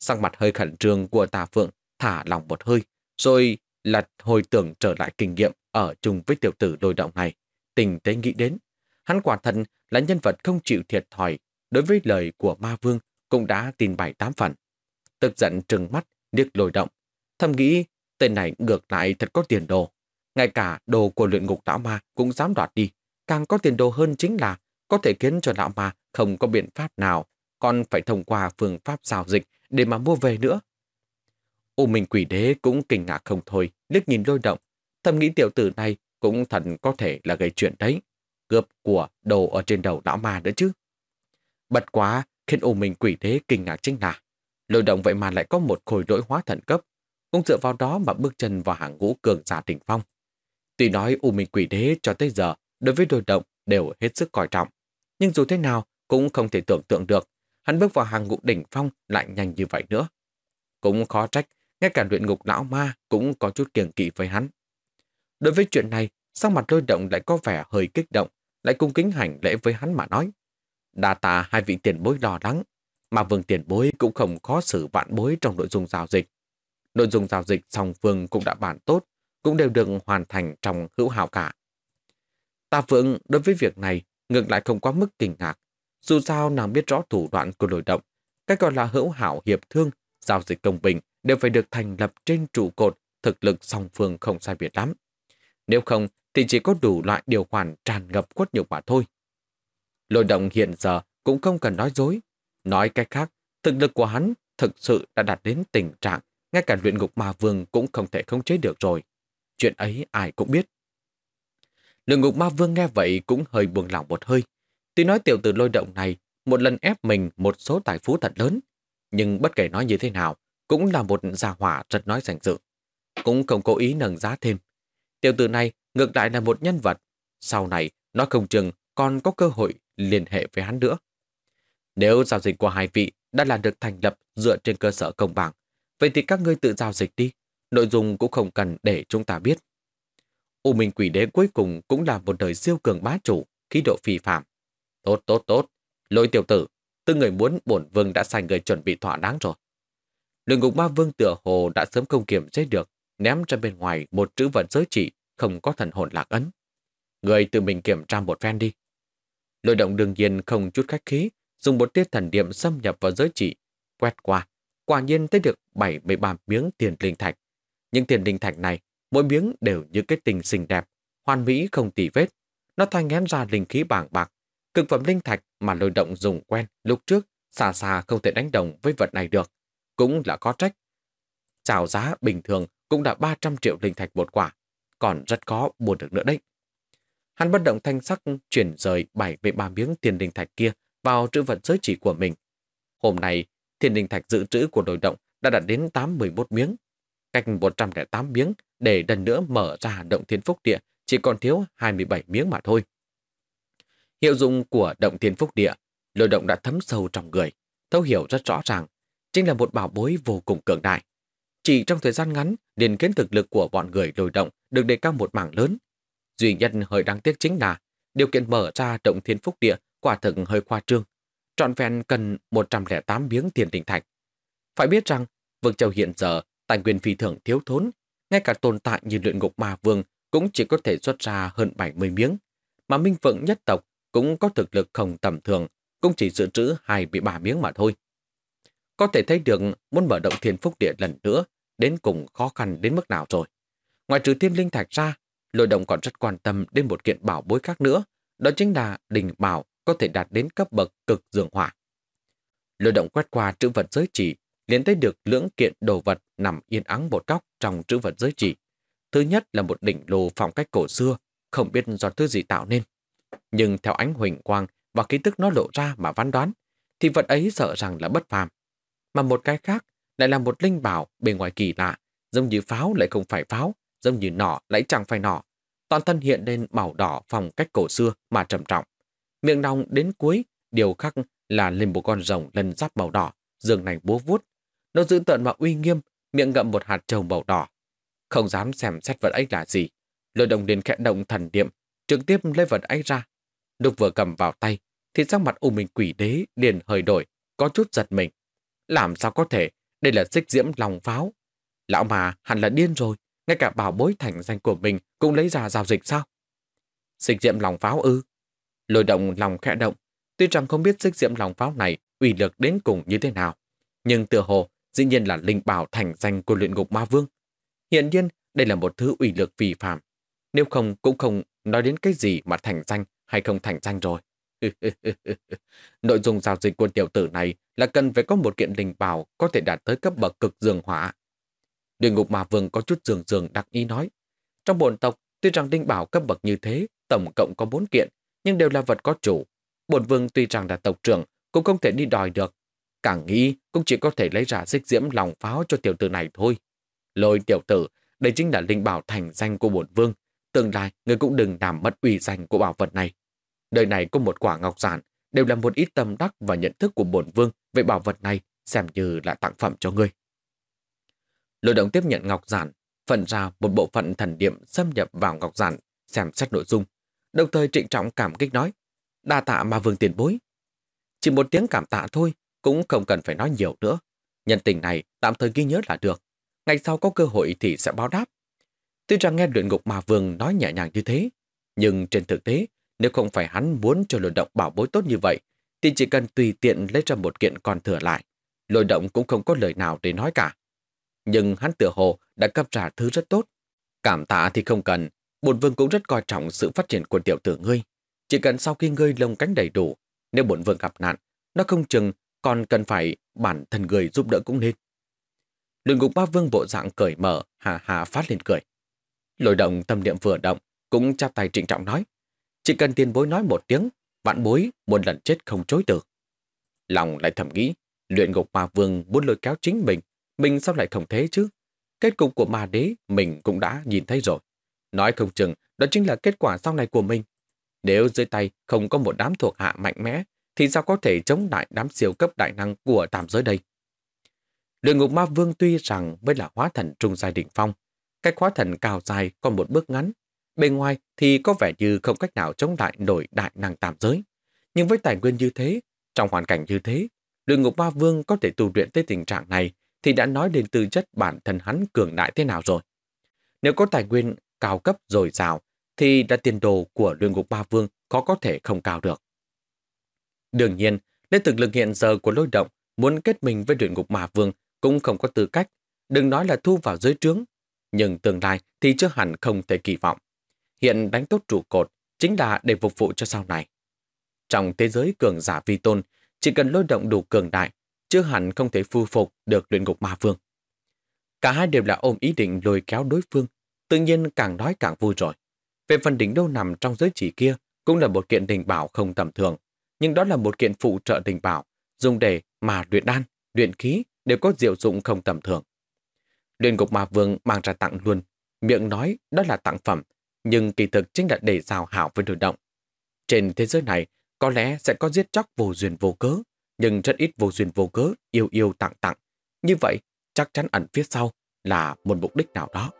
sang mặt hơi khẩn trương của tà phượng thả lòng một hơi, rồi là hồi tưởng trở lại kinh nghiệm ở chung với tiểu tử lôi động này. Tình tế nghĩ đến, hắn quả thật là nhân vật không chịu thiệt thòi đối với lời của ma vương cũng đã tin bài tám phần. Tức giận trừng mắt, điếc lồi động. Thầm nghĩ, tên này ngược lại thật có tiền đồ. Ngay cả đồ của luyện ngục lão ma cũng dám đoạt đi. Càng có tiền đồ hơn chính là có thể khiến cho lão ma không có biện pháp nào, còn phải thông qua phương pháp giao dịch để mà mua về nữa. U Minh Quỷ Đế cũng kinh ngạc không thôi, liếc nhìn lôi động. Thầm nghĩ tiểu tử này cũng thật có thể là gây chuyện đấy. gợp của đồ ở trên đầu lão ma nữa chứ. Bật quá, Khiến u minh quỷ đế kinh ngạc chính là lôi động vậy mà lại có một khối đổi hóa thần cấp, cũng dựa vào đó mà bước chân vào hàng ngũ cường giả đỉnh phong. Tuy nói u minh quỷ đế cho tới giờ đối với lôi động đều hết sức coi trọng, nhưng dù thế nào cũng không thể tưởng tượng được hắn bước vào hàng ngũ đỉnh phong lại nhanh như vậy nữa. Cũng khó trách, ngay cả luyện ngục lão ma cũng có chút kiêng kỵ với hắn. Đối với chuyện này, sắc mặt lôi động lại có vẻ hơi kích động, lại cung kính hành lễ với hắn mà nói đa tà hai vị tiền bối lo lắng, mà vương tiền bối cũng không khó xử vạn bối trong nội dung giao dịch. Nội dung giao dịch song phương cũng đã bàn tốt, cũng đều được hoàn thành trong hữu hảo cả. Tà Phượng đối với việc này ngược lại không quá mức kinh ngạc. Dù sao nàng biết rõ thủ đoạn của lôi động, cách gọi là hữu hảo hiệp thương, giao dịch công bình đều phải được thành lập trên trụ cột thực lực song phương không sai biệt lắm. Nếu không thì chỉ có đủ loại điều khoản tràn ngập quất nhục mà thôi. Lôi động hiện giờ cũng không cần nói dối. Nói cách khác, thực lực của hắn thực sự đã đạt đến tình trạng ngay cả luyện ngục ma vương cũng không thể khống chế được rồi. Chuyện ấy ai cũng biết. Luyện ngục ma vương nghe vậy cũng hơi buồn lỏng một hơi. Tuy nói tiểu tử lôi động này một lần ép mình một số tài phú thật lớn, nhưng bất kể nói như thế nào, cũng là một gia hỏa rất nói sành dự. Cũng không cố ý nâng giá thêm. Tiểu tử này ngược lại là một nhân vật. Sau này, nó không chừng còn có cơ hội liên hệ với hắn nữa. Nếu giao dịch của hai vị đã là được thành lập dựa trên cơ sở công bằng, vậy thì các ngươi tự giao dịch đi, nội dung cũng không cần để chúng ta biết. U Minh Quỷ Đế cuối cùng cũng là một đời siêu cường bá chủ, khí độ phi phạm. Tốt, tốt, tốt. Lôi tiểu tử, tư người muốn bổn vương đã sai người chuẩn bị thỏa đáng rồi. Luyện ngục ma vương tựa hồ đã sớm không kiểm chế được, ném ra bên ngoài một chữ vật giới trị không có thần hồn lạc ấn. Người tự mình kiểm tra một phen đi. Lôi động đương nhiên không chút khách khí, dùng một tia thần điểm xâm nhập vào giới trị quét qua. Quả nhiên thấy được 73 miếng tiền linh thạch. Những tiền linh thạch này, mỗi miếng đều như cái tình xinh đẹp, hoàn mỹ không tỉ vết. Nó thay ngén ra linh khí bảng bạc, cực phẩm linh thạch mà lôi động dùng quen lúc trước, xa xa không thể đánh đồng với vật này được. Cũng là có trách. Chào giá bình thường cũng đã 300 triệu linh thạch một quả, còn rất khó mua được nữa đấy. Hắn bất động thanh sắc chuyển rời bảy về ba miếng tiền đình thạch kia vào trữ vật giới chỉ của mình. Hôm nay, tiền đình thạch dự trữ của đồi động đã đạt đến 8-11 miếng. Cách 108 miếng để lần nữa mở ra động thiên phúc địa chỉ còn thiếu 27 miếng mà thôi. Hiệu dụng của động thiên phúc địa, lôi động đã thấm sâu trong người, thấu hiểu rất rõ ràng, chính là một bảo bối vô cùng cường đại. Chỉ trong thời gian ngắn, liền kiến thực lực của bọn người lôi động được đề cao một mảng lớn, Duy nhân hơi đáng tiếc chính là điều kiện mở ra động thiên phúc địa quả thực hơi khoa trương. Trọn vẹn cần 108 miếng tiền đình thạch. Phải biết rằng, Vương Châu hiện giờ tài nguyên phi thường thiếu thốn, ngay cả tồn tại như luyện ngục ma vương cũng chỉ có thể xuất ra hơn 70 miếng, mà Minh Phượng nhất tộc cũng có thực lực không tầm thường, cũng chỉ dự trữ hai bị ba miếng mà thôi. Có thể thấy được muốn mở động thiên phúc địa lần nữa, đến cùng khó khăn đến mức nào rồi. Ngoài trừ thiên linh thạch ra, Lôi động còn rất quan tâm đến một kiện bảo bối khác nữa, đó chính là đình bảo có thể đạt đến cấp bậc cực dường hỏa. Lôi động quét qua trữ vật giới chỉ, liên tới được lưỡng kiện đồ vật nằm yên ắng một góc trong trữ vật giới chỉ. Thứ nhất là một đỉnh lô phong cách cổ xưa, không biết do thứ gì tạo nên. Nhưng theo ánh huỳnh quang và ký tức nó lộ ra mà văn đoán, thì vật ấy sợ rằng là bất phàm. Mà một cái khác lại là một linh bảo bề ngoài kỳ lạ, giống như pháo lại không phải pháo, giống như nỏ lại chẳng phải nỏ. Toàn thân hiện lên màu đỏ phong cách cổ xưa mà trầm trọng. Miệng nòng đến cuối, điều khắc là lên một con rồng lần giáp màu đỏ, giường nành búa vuốt. Nó giữ tợn mà uy nghiêm, miệng ngậm một hạt trầu màu đỏ. Không dám xem xét vật ấy là gì. Lôi đồng liền khẽ động thần niệm, trực tiếp lấy vật ấy ra. Lúc vừa cầm vào tay, thì sắc mặt u minh quỷ đế liền hơi đổi, có chút giật mình. Làm sao có thể, đây là xích diễm lòng pháo. Lão mà hẳn là điên rồi ngay cả bảo bối thành danh của mình cũng lấy ra giao dịch sao? Xích diệm lòng pháo ư? Lôi động lòng khẽ động, tuy rằng không biết xích diệm lòng pháo này ủy lực đến cùng như thế nào, nhưng tựa hồ dĩ nhiên là linh bảo thành danh của luyện ngục ma vương. Hiện nhiên, đây là một thứ ủy lực vi phạm, nếu không cũng không nói đến cái gì mà thành danh hay không thành danh rồi. Nội dung giao dịch của tiểu tử này là cần phải có một kiện linh bảo có thể đạt tới cấp bậc cực dương hỏa. Địa ngục mà vương có chút dường dường đặc ý nói. Trong bổn tộc, tuy rằng đinh bảo cấp bậc như thế, tổng cộng có bốn kiện, nhưng đều là vật có chủ. Bổn vương tuy rằng là tộc trưởng, cũng không thể đi đòi được. Càng nghĩ cũng chỉ có thể lấy ra xích diễm lòng pháo cho tiểu tử này thôi. Lôi tiểu tử, đây chính là linh bảo thành danh của bổn vương. Tương lai, người cũng đừng làm mất uy danh của bảo vật này. Đời này có một quả ngọc giản, đều là một ít tâm đắc và nhận thức của bổn vương về bảo vật này, xem như là tặng phẩm cho ngươi. Lôi động tiếp nhận ngọc giản, phần ra một bộ phận thần điểm xâm nhập vào ngọc giản, xem xét nội dung. Đồng thời trịnh trọng cảm kích nói, đa tạ mà vương tiền bối. Chỉ một tiếng cảm tạ thôi, cũng không cần phải nói nhiều nữa. Nhân tình này tạm thời ghi nhớ là được. Ngày sau có cơ hội thì sẽ báo đáp. Tuy rằng nghe luyện ngục mà vương nói nhẹ nhàng như thế, nhưng trên thực tế, nếu không phải hắn muốn cho luyện động bảo bối tốt như vậy, thì chỉ cần tùy tiện lấy ra một kiện còn thừa lại. Lôi động cũng không có lời nào để nói cả nhưng hắn tựa hồ đã cấp trả thứ rất tốt. Cảm tạ thì không cần, bổn vương cũng rất coi trọng sự phát triển của tiểu tử ngươi. Chỉ cần sau khi ngươi lông cánh đầy đủ, nếu bổn vương gặp nạn, nó không chừng còn cần phải bản thân người giúp đỡ cũng nên. Luyện ngục ba vương bộ dạng cởi mở, hà hà phát lên cười. Lôi động tâm niệm vừa động, cũng chắp tay trịnh trọng nói. Chỉ cần tiền bối nói một tiếng, vạn bối một lần chết không chối được Lòng lại thầm nghĩ, luyện ngục ba vương muốn lôi kéo chính mình mình sao lại không thế chứ? Kết cục của ma đế mình cũng đã nhìn thấy rồi. Nói không chừng, đó chính là kết quả sau này của mình. Nếu dưới tay không có một đám thuộc hạ mạnh mẽ, thì sao có thể chống lại đám siêu cấp đại năng của tam giới đây? Luyện ngục ma vương tuy rằng mới là hóa thần trung giai đỉnh phong, cách hóa thần cao dài còn một bước ngắn. Bên ngoài thì có vẻ như không cách nào chống lại nổi đại năng tam giới. Nhưng với tài nguyên như thế, trong hoàn cảnh như thế, luyện ngục ma vương có thể tu luyện tới tình trạng này thì đã nói đến tư chất bản thân hắn cường đại thế nào rồi. Nếu có tài nguyên cao cấp dồi dào, thì đã tiền đồ của luyện ngục ba vương có có thể không cao được. Đương nhiên, đến thực lực hiện giờ của lôi động, muốn kết mình với luyện ngục ma vương cũng không có tư cách, đừng nói là thu vào dưới trướng, nhưng tương lai thì chưa hẳn không thể kỳ vọng. Hiện đánh tốt trụ cột chính là để phục vụ cho sau này. Trong thế giới cường giả vi tôn, chỉ cần lôi động đủ cường đại chứ hẳn không thể phu phục được luyện ngục ma vương. Cả hai đều là ôm ý định lôi kéo đối phương, tự nhiên càng nói càng vui rồi. Về phần đỉnh đâu nằm trong giới chỉ kia cũng là một kiện đình bảo không tầm thường, nhưng đó là một kiện phụ trợ đình bảo, dùng để mà luyện đan, luyện khí đều có diệu dụng không tầm thường. Luyện ngục ma vương mang ra tặng luôn, miệng nói đó là tặng phẩm, nhưng kỳ thực chính là để giao hảo với đối động. Trên thế giới này, có lẽ sẽ có giết chóc vô duyên vô cớ, nhưng rất ít vô duyên vô cớ yêu yêu tặng tặng. Như vậy, chắc chắn ẩn phía sau là một mục đích nào đó.